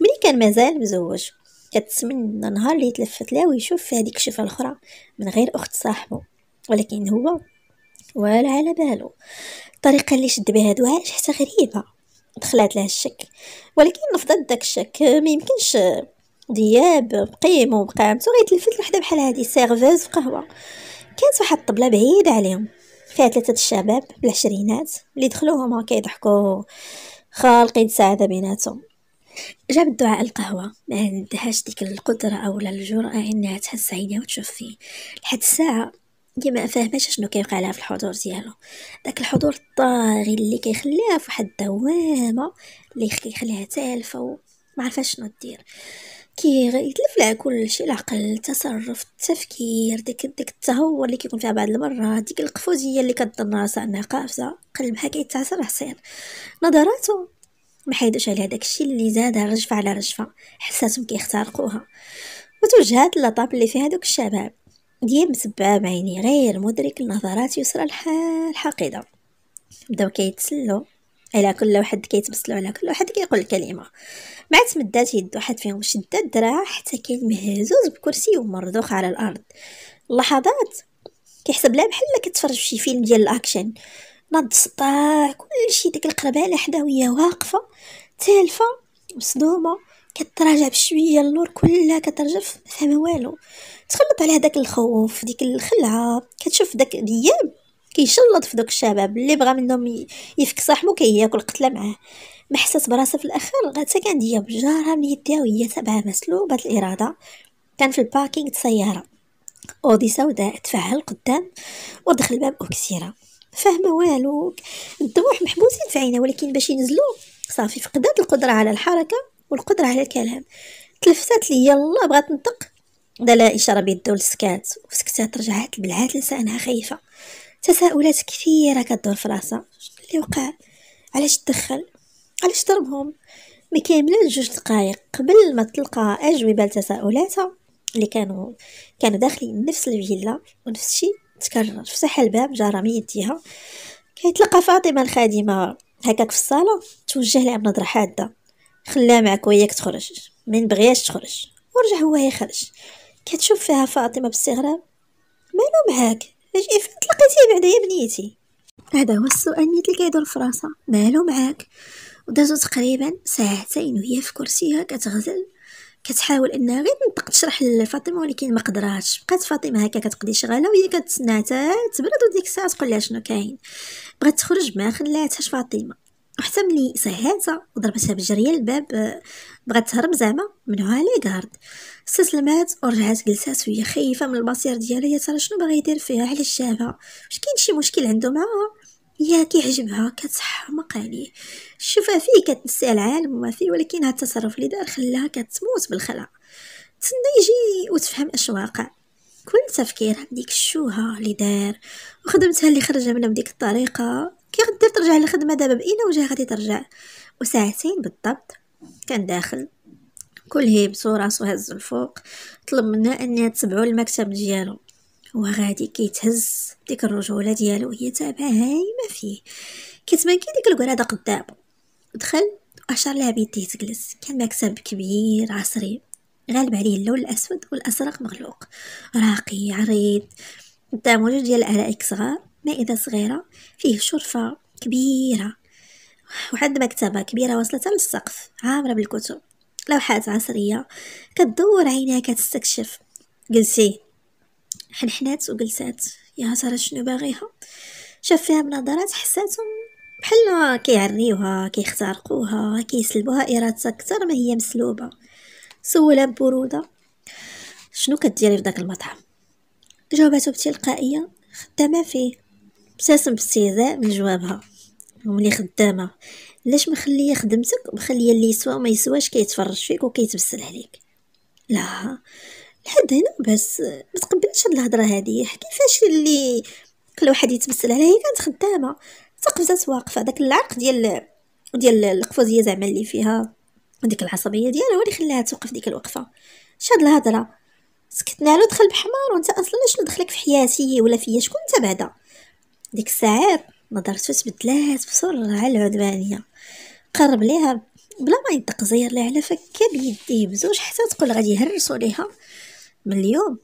ملي كان مازال مزوج كتمنى نهار اللي تلفت له ويشوف في هذيك الشفة الأخرى من غير أخت صاحبه ولكن هو ولا على باله الطريقة اللي شد بها دواعش حتى غريبة دخلات لها الشك ولكن نفضت داك الشك ما يمكنش دياب بقيمو بقامتو غيتلفت لوحده بحال هادي سيرفيز في قهوه كانت واحد الطبله بعيده عليهم فيها ثلاثه الشباب بالعشرينات اللي دخلوهم هما كيضحكوا خالقين سعاده بيناتهم جاب الدعاء القهوة ما عندهاش ديك القدرة أو الجرأة إنها تهز عينيها وتشوف فيه لحد الساعة هي ما فاهماش شنو كيوقع لها في الحضور ديالو داك الحضور الطاغي اللي كيخليها في واحد الدوامة اللي كيخليها تالفة وما عرفاش شنو دير كل كلشي العقل التصرف التفكير ديك ديك التهور اللي كيكون فيها بعض المرات ديك القفوزيه اللي كتظن راسها انها قافزه قلبها كيتعصر حصير نظراته ما حيدوش عليها داكشي اللي زادها رجفه على رجفه حساتهم كيخترقوها وتوجهات لطاب اللي فيها دوك الشباب ديال مسباب عيني غير مدرك النظرات يسرى الحال حقيده بداو كيتسلوا على كل واحد كيتبسلو على كل واحد كيقول الكلمه مع تمدات يد واحد فيهم شد الدراع حتى كاين مهزوز بكرسي ومرضوخ على الارض اللحظات كيحسب لها بحال كتفرج فشي فيلم ديال الاكشن نض السطاح كلشي ديك القرباله حدا وهي واقفه تالفه مصدومه كتراجع بشويه اللور كلها كترجع فما والو تخلط عليها داك الخوف ديك الخلعه كتشوف داك دياب كيشلط في دوك الشباب اللي بغى منهم يفك صاحبو كياكل قتله معاه ما حسات براسها في الاخر غاتا كان ديا بجارها من يديها وهي تبعها مسلوبه الاراده كان في الباركينغ سياره اودي سوداء تفعل قدام ودخل باب اكسيره فاهمه والو الدموح محبوسين في عينه ولكن باش ينزلو صافي فقدات القدره على الحركه والقدره على الكلام تلفتات لي يلا بغات تنطق دلا اشاره بيدو للسكات وسكتات رجعات بلعات لسانها خايفه تساؤلات كثيره كدور في راسها اللي وقع علاش تدخل علاش ضربهم ما كاملين جوج دقائق قبل ما تلقى اجوبه لتساؤلاتها اللي كانوا كانوا داخلين نفس الفيلا ونفس الشيء تكرر فتح الباب جرى من يديها كيتلقى فاطمه الخادمه هكاك في الصاله توجه لها بنظره حاده خلاها معك وياك تخرج من بغياش تخرج ورجع هو يخرج كتشوف فيها فاطمه باستغراب مالو معاك اجي إيه، فين تلقيتي بعدا يا بنيتي هذا هو السؤال نيت اللي كيدور فراسها مالو معاك ودازو تقريبا ساعتين وهي في كرسيها كتغزل كتحاول انها غير تنطق تشرح لفاطمه ولكن ما قدراتش بقات فاطمه هكا كتقضي شغاله وهي كتسنى حتى تبرد وديك الساعه تقول لها شنو كاين بغات تخرج ما خلاتهاش فاطمه وحتى ملي صهاتها وضربتها بالجريه الباب آه، بغات تهرب زعما منعوها هالي غارد استسلمات ورجعات جلسات وهي خايفه من المصير ديالها يا ترى شنو باغي يدير فيها على الشافه واش كاين شي مشكل عنده معاها يا كيعجبها كتحمق عليه شوفها فيه كتنسى العالم وما فيه ولكن هاد التصرف اللي دار خلاها كتموت بالخلع تسنى يجي وتفهم اش واقع كل تفكيرها بديك الشوهة اللي دار وخدمتها اللي خرجها منها بديك الطريقة كي غدير ترجع للخدمه دابا باي وجه غادي ترجع وساعتين بالضبط كان داخل كل هي راسو هز الفوق طلب منها انها تبعو المكتب ديالو وغادي كيتهز ديك الرجوله ديالو هي تابعه هايمه فيه كتبان كي ديك القرادة قدامو دخل واشار لها بيديه تجلس كان مكتب كبير عصري غالب عليه اللون الاسود والازرق مغلوق راقي عريض قدامو جوج ديال الارائك صغار مائدة صغيرة فيه شرفة كبيرة وعند مكتبة كبيرة وصلت للسقف عامرة بالكتب لوحات عصرية كتدور عينيها كتستكشف جلسي حنحنات وجلسات يا ترى شنو باغيها شاف فيها بنظرات حساتهم بحال كيعريوها كيخترقوها كيسلبوها ارادتها اكثر ما هي مسلوبه سولها ببروده شنو كديري في داك المطعم جاوباتو بتلقائيه خدامه فيه ابتسم باستهزاء من جوابها وملي خدامة علاش مخلية خدمتك مخلية اللي يسوى وما يسواش كيتفرج فيك وكيتبسل عليك لا لحد هنا بس ما تقبلتش هاد الهضره هادي كيفاش اللي كل واحد يتبسل عليها هي كانت خدامه تقفزات واقفه داك العرق ديال ديال القفوزيه زعما اللي فيها ديك العصبيه ديالها هو اللي خلاها توقف ديك الوقفه شاد الهضره سكتنا له دخل بحمار وانت اصلا شنو دخلك في حياتي ولا فيا شكون انت بعدا ديك الساعات نظرتو تبدلات بسرعة العدوانية قرب ليها بلا ما ينطق زير ليها على فكا بيديه بزوج حتى تقول غادي يهرسو ليها من اليوم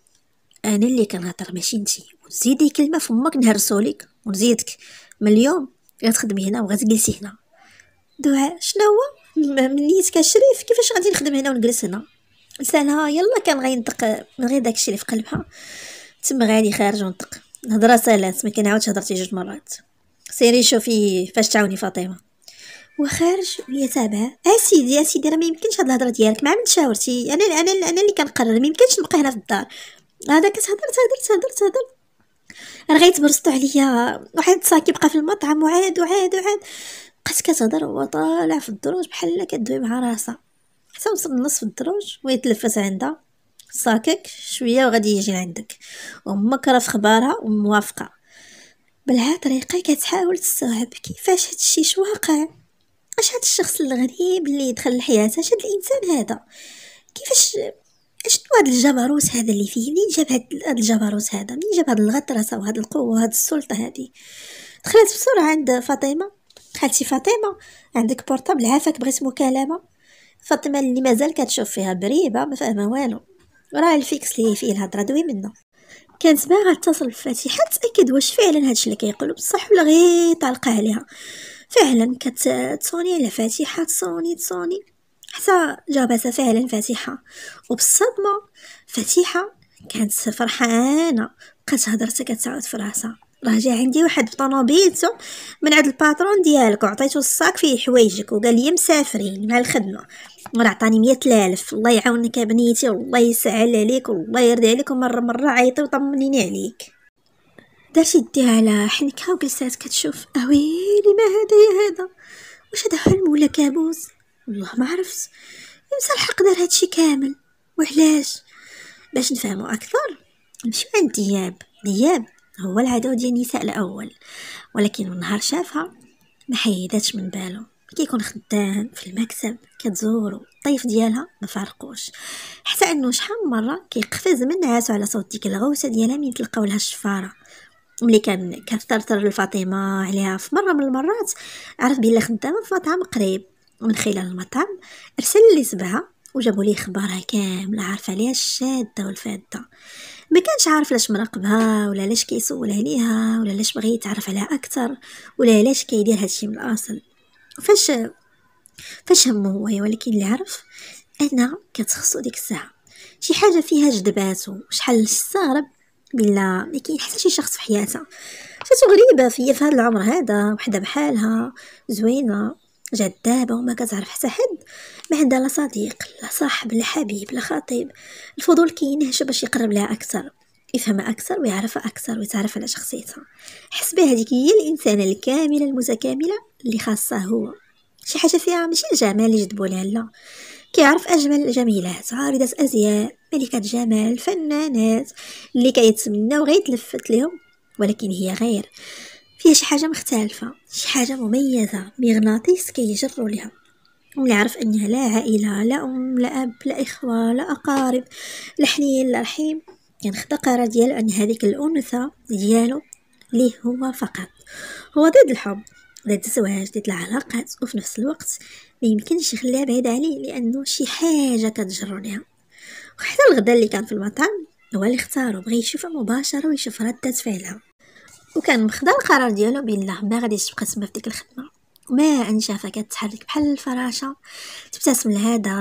انا اللي كنهضر ماشي نتي وزيدي كلمه فمك نهرسو ليك ونزيدك من اليوم غتخدمي هنا وغتجلسي هنا دعاء شنو هو منيت كشريف كيفاش غادي نخدم هنا ونجلس هنا لسانها يلا كان غينطق من غير داكشي اللي في قلبها تما غادي خارج ونطق الهضره سالات ما كنعاودش هضرتي جوج مرات سيري شوفي فاش تعاوني فاطمه وخارج وهي تابعه آه اسيدي اسيدي آه راه ما يمكنش هاد الهضره ديالك ما عملت تشاورتي انا انا انا اللي كنقرر ما يمكنش نبقى هنا في الدار هذا كتهضر تهضر تهضر تهضر راه غيتبرسطو عليا واحد الساكي بقى في المطعم وعاد وعاد وعاد بقات كتهضر وهو طالع في الدروج بحال كدوي مع راسها حتى وصل لنصف الدروج ويتلفت عندها صاكك شويه وغادي يجي عندك وامك راه في خبارها وموافقه بلها طريقه كتحاول تستوعب كيفاش هادشي اش واقع اش هاد الشخص الغريب اللي دخل لحياتها اش هاد الانسان هذا كيفاش اشنو هاد الجبروت هذا اللي فيه منين جاب هاد الجبروت هذا منين جاب هاد الغطرسه وهاد القوه وهاد السلطه هادي دخلت بسرعه عند فاطمه خالتي فاطمه عندك بورطابل عافاك بغيت مكالمه فاطمه اللي مازال كتشوف فيها بريبه ما فاهمه والو راه الفيكس اللي فيه الهضره دوي منه كانت باغا تصل بفاتيحه تاكد واش فعلا هادشي اللي كيقولوا بصح ولا غير طالقه عليها فعلا كتصوني على فاتيحه تصوني تصوني حتى جابتها فعلا فاتيحه وبالصدمه فاتيحه كانت فرحانه بقات هضرتها كتعاود في راسها راه جا عندي واحد في طوموبيلته من عند الباترون ديالك وعطيته الصاك فيه حوايجك وقال لي مسافرين مع الخدمه راه عطاني مية الله يعاونك يا بنيتي والله يسهل عليك والله يرضي عليك ومره مره عيطي وطمنيني عليك دارت يديها على حنكه وجلسات كتشوف اويلي ما هذا يا هذا واش هذا حلم ولا كابوس والله ما عرفت يمسى الحق دار هادشي كامل وعلاش باش نفهمو اكثر نمشيو عند دياب دياب هو العدو ديال النساء الاول ولكن من نهار شافها ما حيداتش من بالو كيكون خدام في المكتب كتزورو الطيف ديالها ما فارقوش حتى انه شحال من مره كيقفز من نعاسو على صوت ديك الغوسه ديالها من تلقاو لها الشفاره ملي كان كثرتر الفاطمه عليها في مره من المرات عرف بلي خدامه في مطعم قريب من خلال المطعم ارسل لي سبعه وجابوا لي خبارها كامله عارفه عليها الشاده والفاده ما كانش عارف لاش مراقبها ولا لاش كيسول عليها ولا لاش بغى يتعرف عليها اكثر ولا لاش كيدير هادشي من الاصل فاش فاش هم هو ولكن اللي عرف انها كتخصو ديك الساعه شي حاجه فيها جذباتو شحال استغرب بلا ما كاين حتى شي شخص في حياته شاتو غريبه فيا في هذا العمر هذا وحده بحالها زوينه جذابه وما كتعرف حتى حد ما عندها لا صديق لا صاحب لا حبيب لا خطيب الفضول كينهش باش يقرب لها اكثر يفهمها اكثر ويعرفها اكثر ويتعرف على شخصيتها حس بها هذيك هي الانسانه الكامله المتكامله اللي خاصها هو شي حاجه فيها ماشي الجمال اللي جذبوا لها لا كيعرف اجمل الجميلات عارضه ازياء ملكه جمال فنانات اللي كيتمناو غير تلفت لهم ولكن هي غير فيها شي حاجة مختلفة شي حاجة مميزة مغناطيس كيجرو لها ونعرف انها لا عائلة لا ام لا اب لا اخوة لا اقارب لا حنين لا رحيم كان خدا قرار ديالو ان هذيك الانثى ديالو ليه هو فقط هو ضد الحب ضد الزواج ضد العلاقات وفي نفس الوقت ما يمكنش يخليها بعيد عليه لانه شي حاجه كتجرو ليها وحتى الغدا اللي كان في المطعم هو اللي اختاره بغى يشوفها مباشره ويشوف ردة فعلها وكان مخدا القرار ديالو بلا ما غاديش تبقى تما في ديك الخدمه ما ان شافها كتحرك بحال الفراشه تبتسم لهذا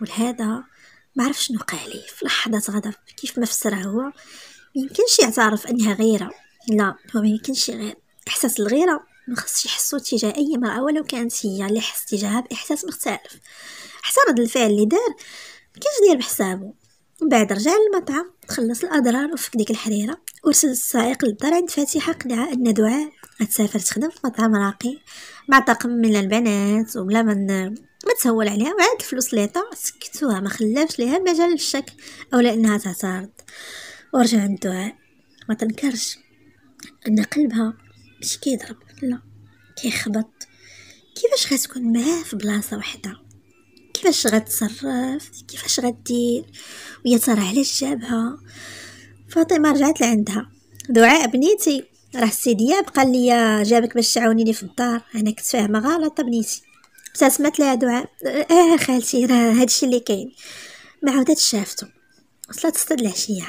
ولهذا ما عرف شنو ليه في لحظه غضب كيف ما فسرها هو ما يمكنش يعترف انها غيره لا هو ما يمكنش غير احساس الغيره ما خصش يحسو تجاه اي امراه ولو كانت هي اللي حس تجاهها باحساس مختلف حتى رد الفعل اللي دار ما كانش داير بحسابه من بعد رجع للمطعم تخلص الأضرار وفك ديك الحريرة ورسل السائق للدار عند فاتحة قنعة أن دعاء غتسافر تخدم في مطعم راقي مع طاقم من البنات وبلا من ما تسول عليها وعاد الفلوس عطا سكتوها ما خلاش ليها مجال للشك اولا انها تعترض ورجع عند دعاء ما تنكرش ان قلبها مش كيضرب لا كيخبط كيفاش غتكون معاه في بلاصه وحده كيفاش غتصرف كيفاش غدير ويا ترى علاش جابها فاطمه رجعت لعندها دعاء بنيتي راه السيدية دياب قال لي جابك باش تعاونيني في الدار انا كنت فاهمه غلط بنيتي ابتسمت لها دعاء آه،, اه خالتي راه هادشي اللي كاين ما عاودتش شافته وصلت ستة العشيه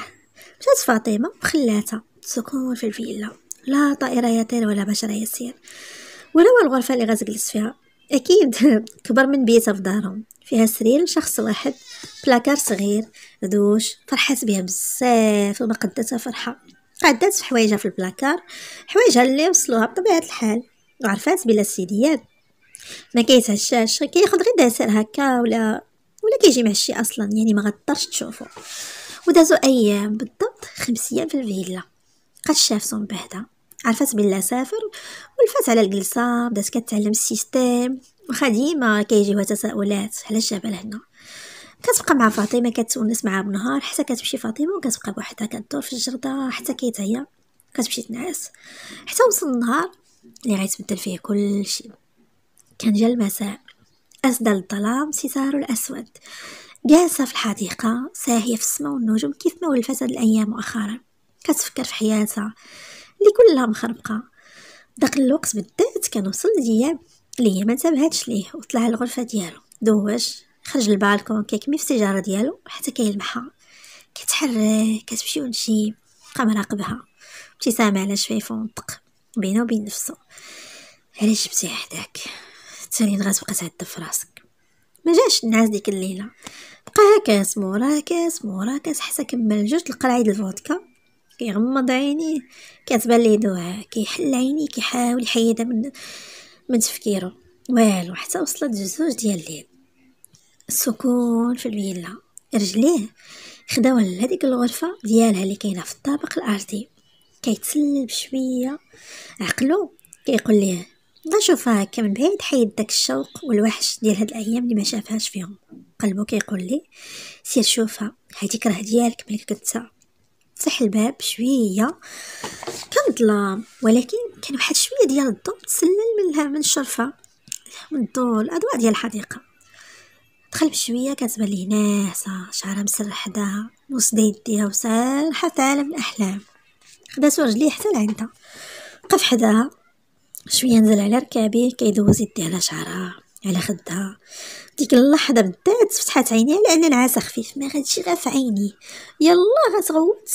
مشات فاطمه وخلاتها سكون في الفيلا لا طائرة يطير ولا بشر يسير ولا الغرفه اللي غتجلس فيها اكيد كبر من بيتها في دارهم فيها سرير لشخص واحد بلاكار صغير دوش فرحات بها بزاف وما قدتها فرحه قعدات في حوايجها في البلاكار حوايجها اللي وصلوها بطبيعه الحال وعرفات بلا سيديات ما كيتعشاش كياخذ غير دسر هكا ولا ولا كيجي معشي اصلا يعني ما غتقدرش تشوفو ودازو ايام بالضبط خمس ايام في الفيلا قد شاف صوم بهدا عرفات بلا سافر ولفات على الجلسه بدات كتعلم السيستيم وخا ديما كيجيوها تساؤلات علاش الجبل هنا كتبقى مع فاطمه كتونس معها بنهار حتى كتمشي فاطمه وكتبقى بوحدها كدور في الجرده حتى كيتعيا كتمشي تنعس حتى وصل النهار اللي غيتبدل فيه كل شيء كان جا المساء أسدى الظلام ستار الأسود جالسة في الحديقة ساهية في السماء والنجوم كيف ما ولفت هاد الأيام مؤخرا كتفكر في حياتها اللي كلها مخربقة داك الوقت بالذات كان وصل لأيام ليا ما انتبهتش ليه وطلع للغرفه ديالو دوش خرج للبالكون كيكمي في السيجاره ديالو حتى كيلمحها كتحرك كتمشي ونجي بقى مراقبها ابتسامه على شفايفو ونطق بينه وبين نفسو علاش جبتي حداك تاني غتبقى تعذب في راسك ما جاش الناس ديك الليله بقى هاكاس مورا كاس مورا كاس حتى كمل جوج ديال الفودكا كيغمض عينيه كتبان ليه دوعه كيحل عينيه كيحاول يحيدها من من تفكيرو والو حتى وصلت جزوج ديال الليل السكون في الفيلا رجليه على هذيك الغرفه ديالها اللي كاينه في الطابق الارضي كيتسلل بشويه عقلو كيقول ليه شوفها هكا من بعيد حيد داك الشوق والوحش ديال هاد الايام اللي ما شافهاش فيهم قلبو كيقول لي سير شوفها هاديك راه ديالك ملي كنت فتح الباب شويه كان ظلام ولكن كان واحد شويه ديال الضوء تسلل منها من الشرفه من الضوء الاضواء ديال الحديقه دخل بشويه كتبان ليه ناعسه شعرها مسرح حداها نوص يديها وسارحه في عالم الاحلام خداتو رجليه حتى لعندها وقف حداها شويه نزل على ركابيه كيدوز يديه على شعرها على خدها ديك اللحظه بدات فتحات عينيها لان العاسة خفيف ما غادشي غا في عيني يلا غتغوت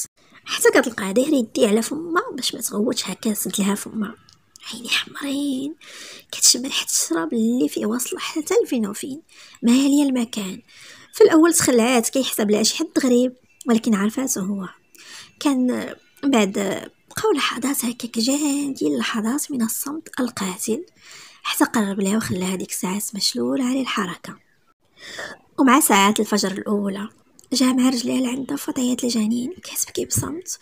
حتى كتلقى داير يدي على فما باش ما تغوتش هكا سد لها فما عيني حمرين كتشم حتى الشراب اللي فيه واصل حتى الفينوفين هي المكان في الاول تخلعات كيحسب لها شي حد غريب ولكن عرفاته هو كان بعد بقاو لحظات هكاك ديال لحظات من الصمت القاتل حتى قرب لها وخلاها ديك الساعات مشلولة على الحركة ومع ساعات الفجر الأولى جا مع رجليها لعندها فضيات الجنين كتبكي بصمت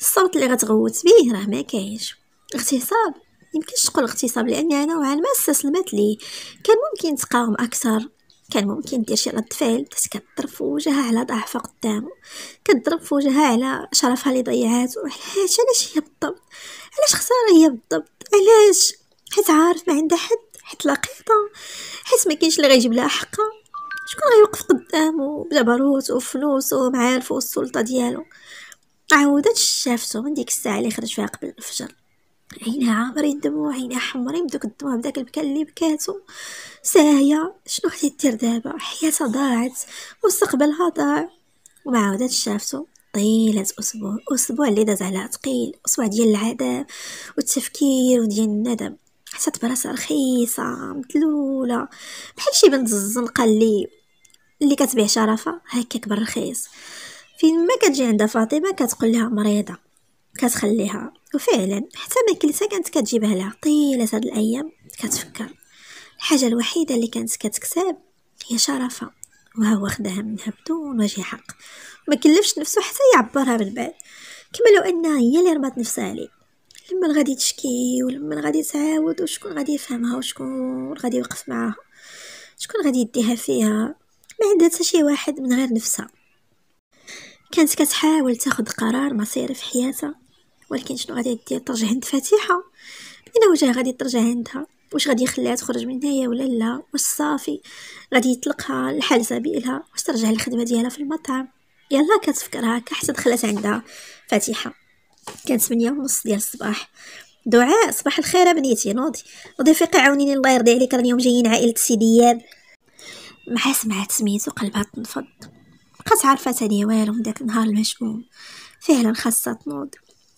الصوت اللي غتغوت بيه راه ما كاينش اغتصاب يمكنش تقول اغتصاب لان انا وعلى ما استسلمت ليه كان ممكن تقاوم اكثر كان ممكن دير شي رد فعل بس كضرب في وجهها على ضعفها قدامه كضرب في وجهها على شرفها اللي ضيعاتو علاش علاش هي بالضبط علاش خساره هي بالضبط علاش حيت عارف ما عندها حد حيت لقيطه حيت ما كاينش اللي غيجيب لها حقها شكون غيوقف قدامو بلا باروت وفلوس ومعارفو والسلطه ديالو عاودت شافته من ديك الساعه اللي خرج فيها قبل الفجر عينها عامرين دموع عينها حمرين بدوك الدموع بداك البكا اللي بكاتو ساهية شنو غادي دير دابا حياتها ضاعت مستقبلها ضاع وما عاودتش شافتو طيلة أسبوع أسبوع اللي داز عليها ثقيل أسبوع ديال العذاب والتفكير وديال الندم حسات براسها رخيصة مدلولة بحال شي بنت الزنقة اللي اللي كتبيع شرفه هكاك رخيص فين ما كتجي عندها فاطمه كتقول لها مريضه كتخليها وفعلا حتى ماكلتها كانت كتجيبها لها طيله هاد الايام كتفكر الحاجه الوحيده اللي كانت كتكسب هي شرفه وهو خداها منها بدون وجه حق ما كلفش نفسه حتى يعبرها من بعد كما لو انها هي اللي ربات نفسها عليه لما غادي تشكي ولما غادي تعاود وشكون غادي يفهمها وشكون غادي يوقف معاها شكون غادي يديها فيها ما عندها شي واحد من غير نفسها كانت كتحاول تاخد قرار مصيري في حياتها ولكن شنو غادي دير ترجع عند فاتحه من وجهها غادي ترجع عندها واش غادي يخليها تخرج من هنايا ولا لا واش صافي غادي يطلقها لحال سبيلها واش ترجع للخدمه ديالها في المطعم يلا كتفكر هكا حتى دخلت عندها فاتحه كانت 8 ونص ديال الصباح دعاء صباح الخير بنيتي نوضي نوضي فيقي عاونيني الله يرضي عليك راني اليوم جايين عائله سيديان مع سمعت سميتو قلبها تنفض بقات عرفات عليا والو من داك النهار المشؤوم فعلا خاصها تنوض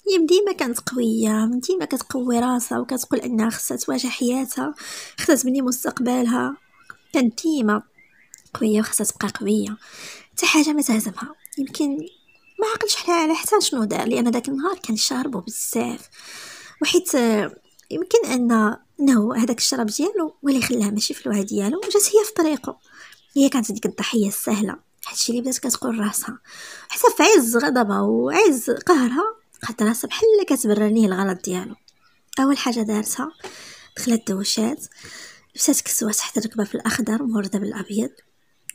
هي ديما كانت قويه ديما كتقوي راسها وكتقول انها خاصها تواجه حياتها خاصها تبني مستقبلها كانت ديما قويه وخاصها تبقى قويه حتى حاجه ما تهزمها يمكن ما عقلش حنا على حتى شنو دار لان داك النهار كان شاربو بزاف وحيت يمكن ان انه هذاك الشراب ديالو ولي خلاها ماشي في الوعي ديالو جات هي في طريقه هي كانت ديك الضحيه السهله هادشي اللي بدات كتقول راسها حتى في عز غضبها وعز قهرها لقات راسها بحال كتبرر ليه الغلط ديالو اول حاجه دارتها دخلت دوشات لبسات كسوه تحت الركبة في الاخضر مورده بالابيض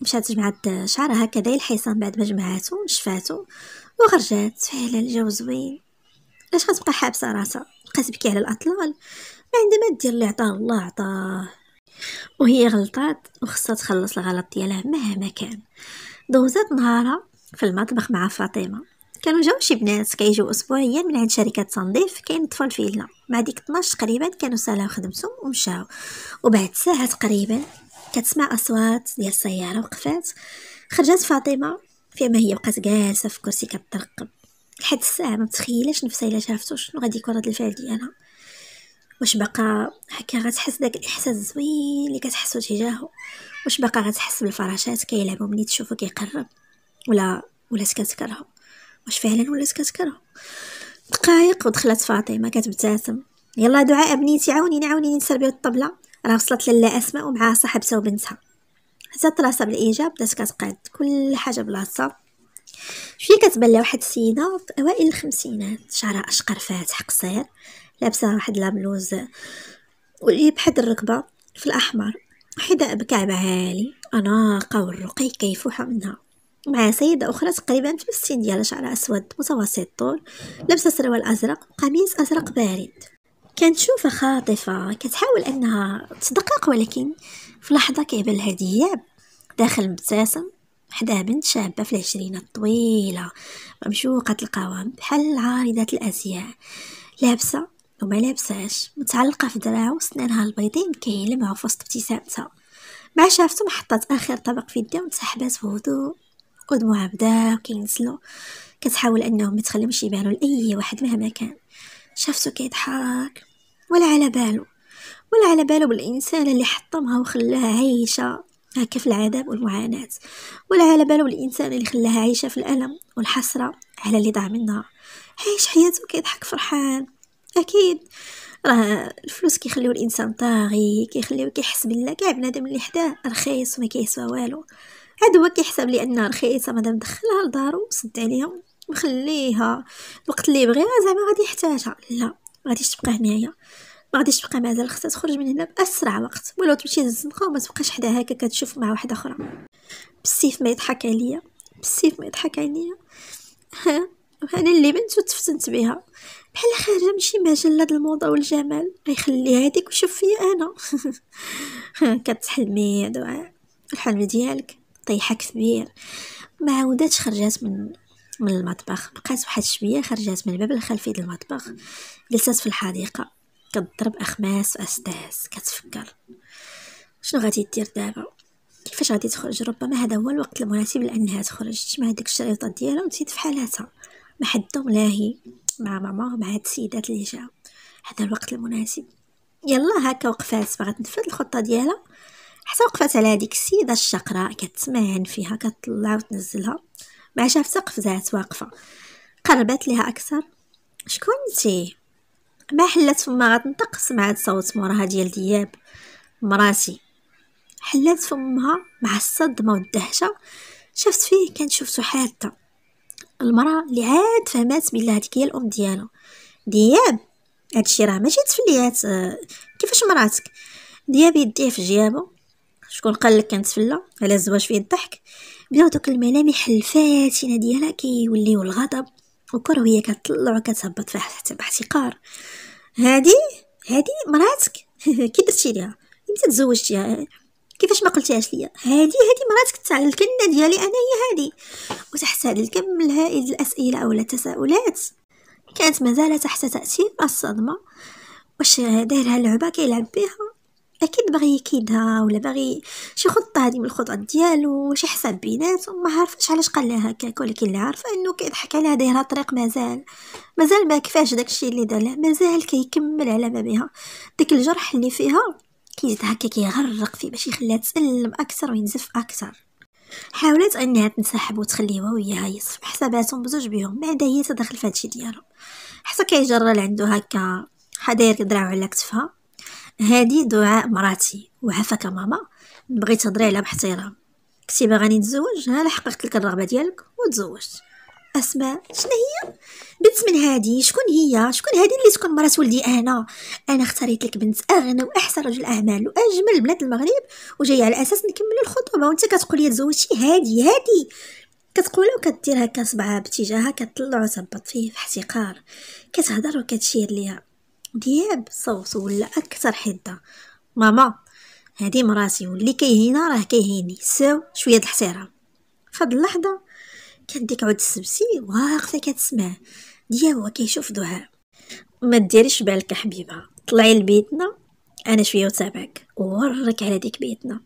مشات جمعت شعرها هكذا الحصان بعد ما جمعاتو شفاتو وخرجات فعلا الجو زوين علاش غتبقى حابسه راسها بقات تبكي على الاطلال ما عندها ما دير اللي عطاه الله عطاه وهي غلطات وخصها تخلص الغلط ديالها مهما كان دوزات نهارها في المطبخ مع فاطمه كانوا جاو شي بنات كيجيو اسبوعيا من عند شركه تنظيف في الفيلا مع ديك 12 تقريبا كانوا سالاو خدمتهم ومشاو وبعد ساعه تقريبا كتسمع اصوات ديال السياره وقفات خرجت فاطمه فيما هي بقات جالسه في كرسي كترقب لحد الساعه ما متخيلاش نفسها الا شافتو شنو غادي يكون رد الفعل ديالها واش بقى هكا غتحس داك الاحساس زوين اللي كتحسو تجاهو واش بقى غتحس بالفراشات كيلعبو ملي تشوفو كيقرب ولا ولات كتكرهو واش فعلا ولات كتكرهو دقايق ودخلت فاطمه كتبتسم يلا دعاء بنيتي عاونيني عاونيني نسربيو الطبله راه وصلت للا اسماء ومعها صاحبتها وبنتها حتى طراسه بالايجاب بدات كتقاد كل حاجه بلاصتها شويه كتبان لها واحد السيده في اوائل الخمسينات شعرها اشقر فاتح قصير لابسه واحد لابلوز واللي بحد الركبه في الاحمر حذاء بكعب عالي اناقه والرقي كيفوح منها مع سيدة أخرى تقريبا في الستين ديالها شعرها أسود متوسط الطول لابسة سروال أزرق وقميص أزرق بارد كنشوفها خاطفة كتحاول أنها تدقق ولكن في لحظة كيبان لها دياب داخل مبتسم حدا بنت شابة في العشرينات طويلة ممشوقة القوام بحال عارضة الأزياء لابسة وما لابساش متعلقه في دراعه وسنانها البيضين كيلمعو في وسط ابتسامتها مع شافتو حطت اخر طبق في يدها في هدوء ودموعها بداو كينزلو كتحاول انهم متخلمش يبانو لاي واحد مهما كان شافته كيضحك ولا على بالو ولا على بالو بالانسان اللي حطمها وخلاها عايشه هكا في العذاب والمعاناه ولا على بالو بالانسان اللي خلاها عايشه في الالم والحسره على اللي ضاع منها عايش حياته كيضحك فرحان اكيد راه الفلوس كيخليو الانسان طاغي كيخليو كيحس بالله كاع بنادم اللي حداه رخيص وما كيسوى والو عاد هو كيحسب لي انها رخيصه مادام دخلها لدارو سد عليها وخليها الوقت اللي بغيها زعما غادي يحتاجها لا ما غاديش تبقى هنايا ما غاديش تبقى مازال خصها تخرج من هنا باسرع وقت ولو تمشي للزنقه وما تبقاش حدا هكا كتشوف مع واحده اخرى بالسيف ما يضحك عليا بالسيف ما يضحك عليا انا اللي بنت وتفتنت بها بحال خارجه من شي مجله د الموضه والجمال غيخلي هذيك وشوف فيا انا كتحلمي يا دعاء الحلم ديالك طيحه كبير ما عاوداتش خرجات من من المطبخ بقات واحد شويه خرجات من الباب الخلفي ديال المطبخ جلسات في الحديقه كتضرب اخماس واستاس كتفكر شنو غادي دير دابا كيفاش غادي تخرج ربما هذا هو الوقت المناسب لانها تخرج مع ديك الشريطه ديالها وتزيد في حالاتها ما حدا ملاهي مع ماما ومع هاد السيدات اللي جاو هذا الوقت المناسب يلا هاكا وقفات بغات تنفذ الخطه ديالها حتى وقفات على هذيك السيده الشقراء كتسمعن فيها كتطلع وتنزلها ما شافتها قفزات واقفه قربت لها اكثر شكون انتي ما حلات فما غتنطق سمعت صوت موراها ديال دياب مراتي حلات فمها مع الصدمه والدهشه شفت فيه كان شفته حاده المراه اللي عاد فهمات بلي هذيك هي الام ديالو دياب هادشي راه ماشي تفليات آه، كيفاش مراتك دياب يديه في جيابه شكون قال لك كنتفلى على الزواج فيه الضحك بداو دوك الملامح الفاتنه ديالها كيوليو الغضب وكره هي كتطلع وكتهبط فيها حتى باحتقار هادي هادي مراتك كي درتي ليها امتى تزوجتيها كيفاش ما قلتيهاش ليا هادي هادي مراتك تاع الكنه ديالي انا هي هادي وتحت هذا الكم الهائل الاسئله او التساؤلات كانت مازال تحت تاثير الصدمه واش دايرها لعبه كيلعب بها اكيد باغي يكيدها ولا باغي شي خطه هذه من الخطط ديالو شي حساب بيناتهم ما عارفاش علاش قال لها هكاك ولكن اللي عارفه انه كيضحك عليها دايرها طريق مازال مازال ما كفاش داكشي اللي دار مازال كيكمل على ما بها داك الجرح اللي فيها كيزيد هكا كيغرق فيه باش يخليها تسلم اكثر وينزف اكثر حاولت انها تنسحب وتخليه هو وياها يصف حساباتهم بزوج بيهم ما عدا هي تدخل في هادشي ديالهم حتى كيجرى عندو هكا حداير كدراو على كتفها هادي دعاء مراتي وعافاك ماما نبغي تهضري عليها باحترام كنتي باغاني نتزوج ها حققت لك الرغبه ديالك وتزوجت اسماء شنو هي بنت من هادي شكون هي شكون هادي اللي تكون مرات ولدي انا انا اختاريت لك بنت اغنى واحسن رجل اعمال واجمل بنات المغرب وجاي على اساس نكمل الخطوبه وانت كتقول لي تزوجتي هادي هادي كتقولها وكدير هكا صبعها باتجاهها كتطلع وتهبط فيه في احتقار كتهضر وكتشير ليها دياب صوت ولا اكثر حده ماما هادي مراتي واللي كيهينا راه كيهيني ساو شويه د الحصيره فهاد اللحظه كان ديك عود السبسي واقفه كتسمع هو كيشوف ظهر ما ديريش بالك حبيبه طلعي لبيتنا انا شويه وتابعك ورك على ديك بيتنا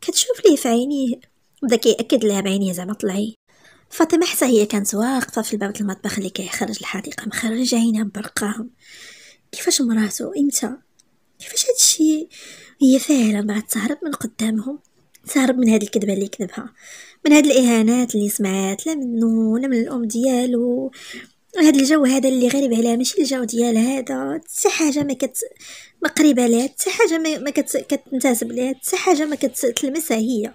كتشوف ليه في عينيه بدا كيأكد لها بعينيه زعما طلعي فاطمه حتى هي كانت واقفه في الباب المطبخ اللي كيخرج الحديقه مخرجه عينها برقاهم كيفاش مراتو امتى كيفاش هادشي هي فعلا بعد تهرب من قدامهم تهرب من هاد الكذبه اللي كذبها من هاد الاهانات اللي سمعات لا منه ولا من الام ديالو هاد الجو هذا اللي غريب عليها ماشي الجو ديال هذا حتى حاجه ما كت ما قريبه لها حتى حاجه ما, كت... كتنتسب لها حتى حاجه ما كتلمسها هي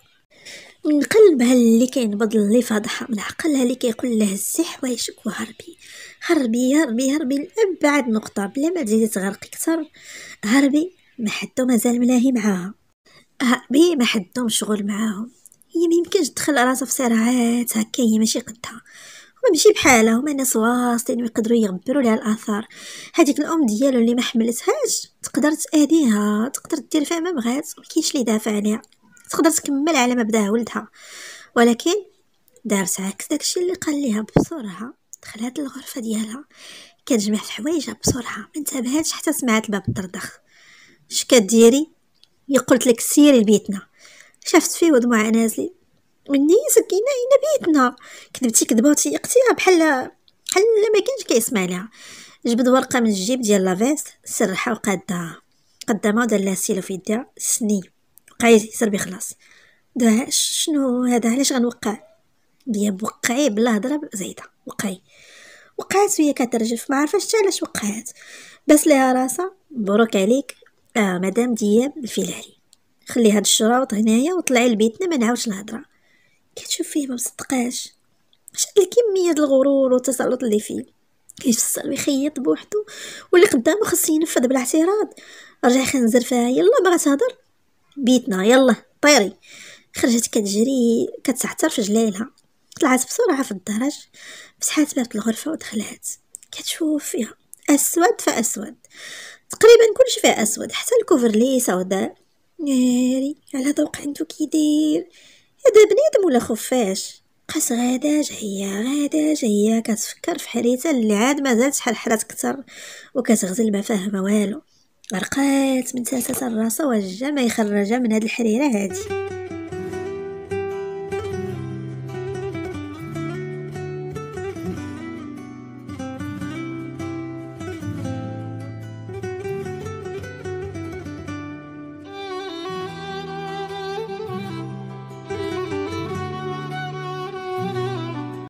من قلبها اللي بدل اللي فضحه من عقلها اللي كيقول له الزح ويشك وهربي هربي هربي هربي لابعد نقطه بلا ما تزيدي تغرقي كثر هربي ما حدو مازال ملاهي معاها هربي ما حدو مشغول معاهم هي يعني ما يمكنش تدخل راسها في صراعات هكا هي ماشي قدها هما ماشي بحالها هما ناس واصلين ويقدروا يغبروا لها الاثار هذيك الام ديالو اللي ما حملتهاش تقدر تاذيها تقدر دير فيها ما بغات ما كاينش اللي دافع عليها تقدر تكمل على ما ولدها ولكن دارت عكس داكشي اللي قال ليها بسرعه دخلت للغرفه ديالها كتجمع في حوايجها بسرعه ما انتبهاتش حتى سمعت الباب الدردخ اش كديري قلت لك سيري لبيتنا شافت فيه ودمع نازلين مني سكينه هنا بيتنا كذبتي كذبه وتيقتيها بحال بحال ما كانش كيسمع ليها جبد ورقه من الجيب ديال لافيست سرحها وقادها قدامها ودار لها سيلو في يديها سني بقى سربي خلاص ده شنو هذا علاش غنوقع دياب وقعي بلا هضره زايده وقعي وقعت وهي كترجف ما عرفاش علاش وقعت بس ليها راسها مبروك عليك آه مدام دياب الفيلالي خلي هاد الشراوط هنايا وطلعي لبيتنا ما نعاودش الهضره كتشوف فيه ما مصدقاش شاد الكميه د الغرور والتسلط اللي فيه كيفصل يخيط بوحدو واللي قدامه خاصو ينفذ بلا اعتراض رجعي خنزر فيها يلا ما غتهضر بيتنا يلا طيري خرجت كتجري كتعتر في جليلها طلعت بسرعه في الدرج فتحات باب الغرفه ودخلات كتشوف فيها اسود فاسود تقريبا كلشي فيها اسود حتى الكوفرليس سوداء ناري على ذوق عندو كيدير هذا بنادم ولا خفاش قاس غادا جاية غادا جاية كتفكر في حريتها اللي عاد مازال شحال حرات كتر وكتغزل ما فاهمه والو رقات من تاسة راسها وجا ما يخرجها من هاد الحريره هادي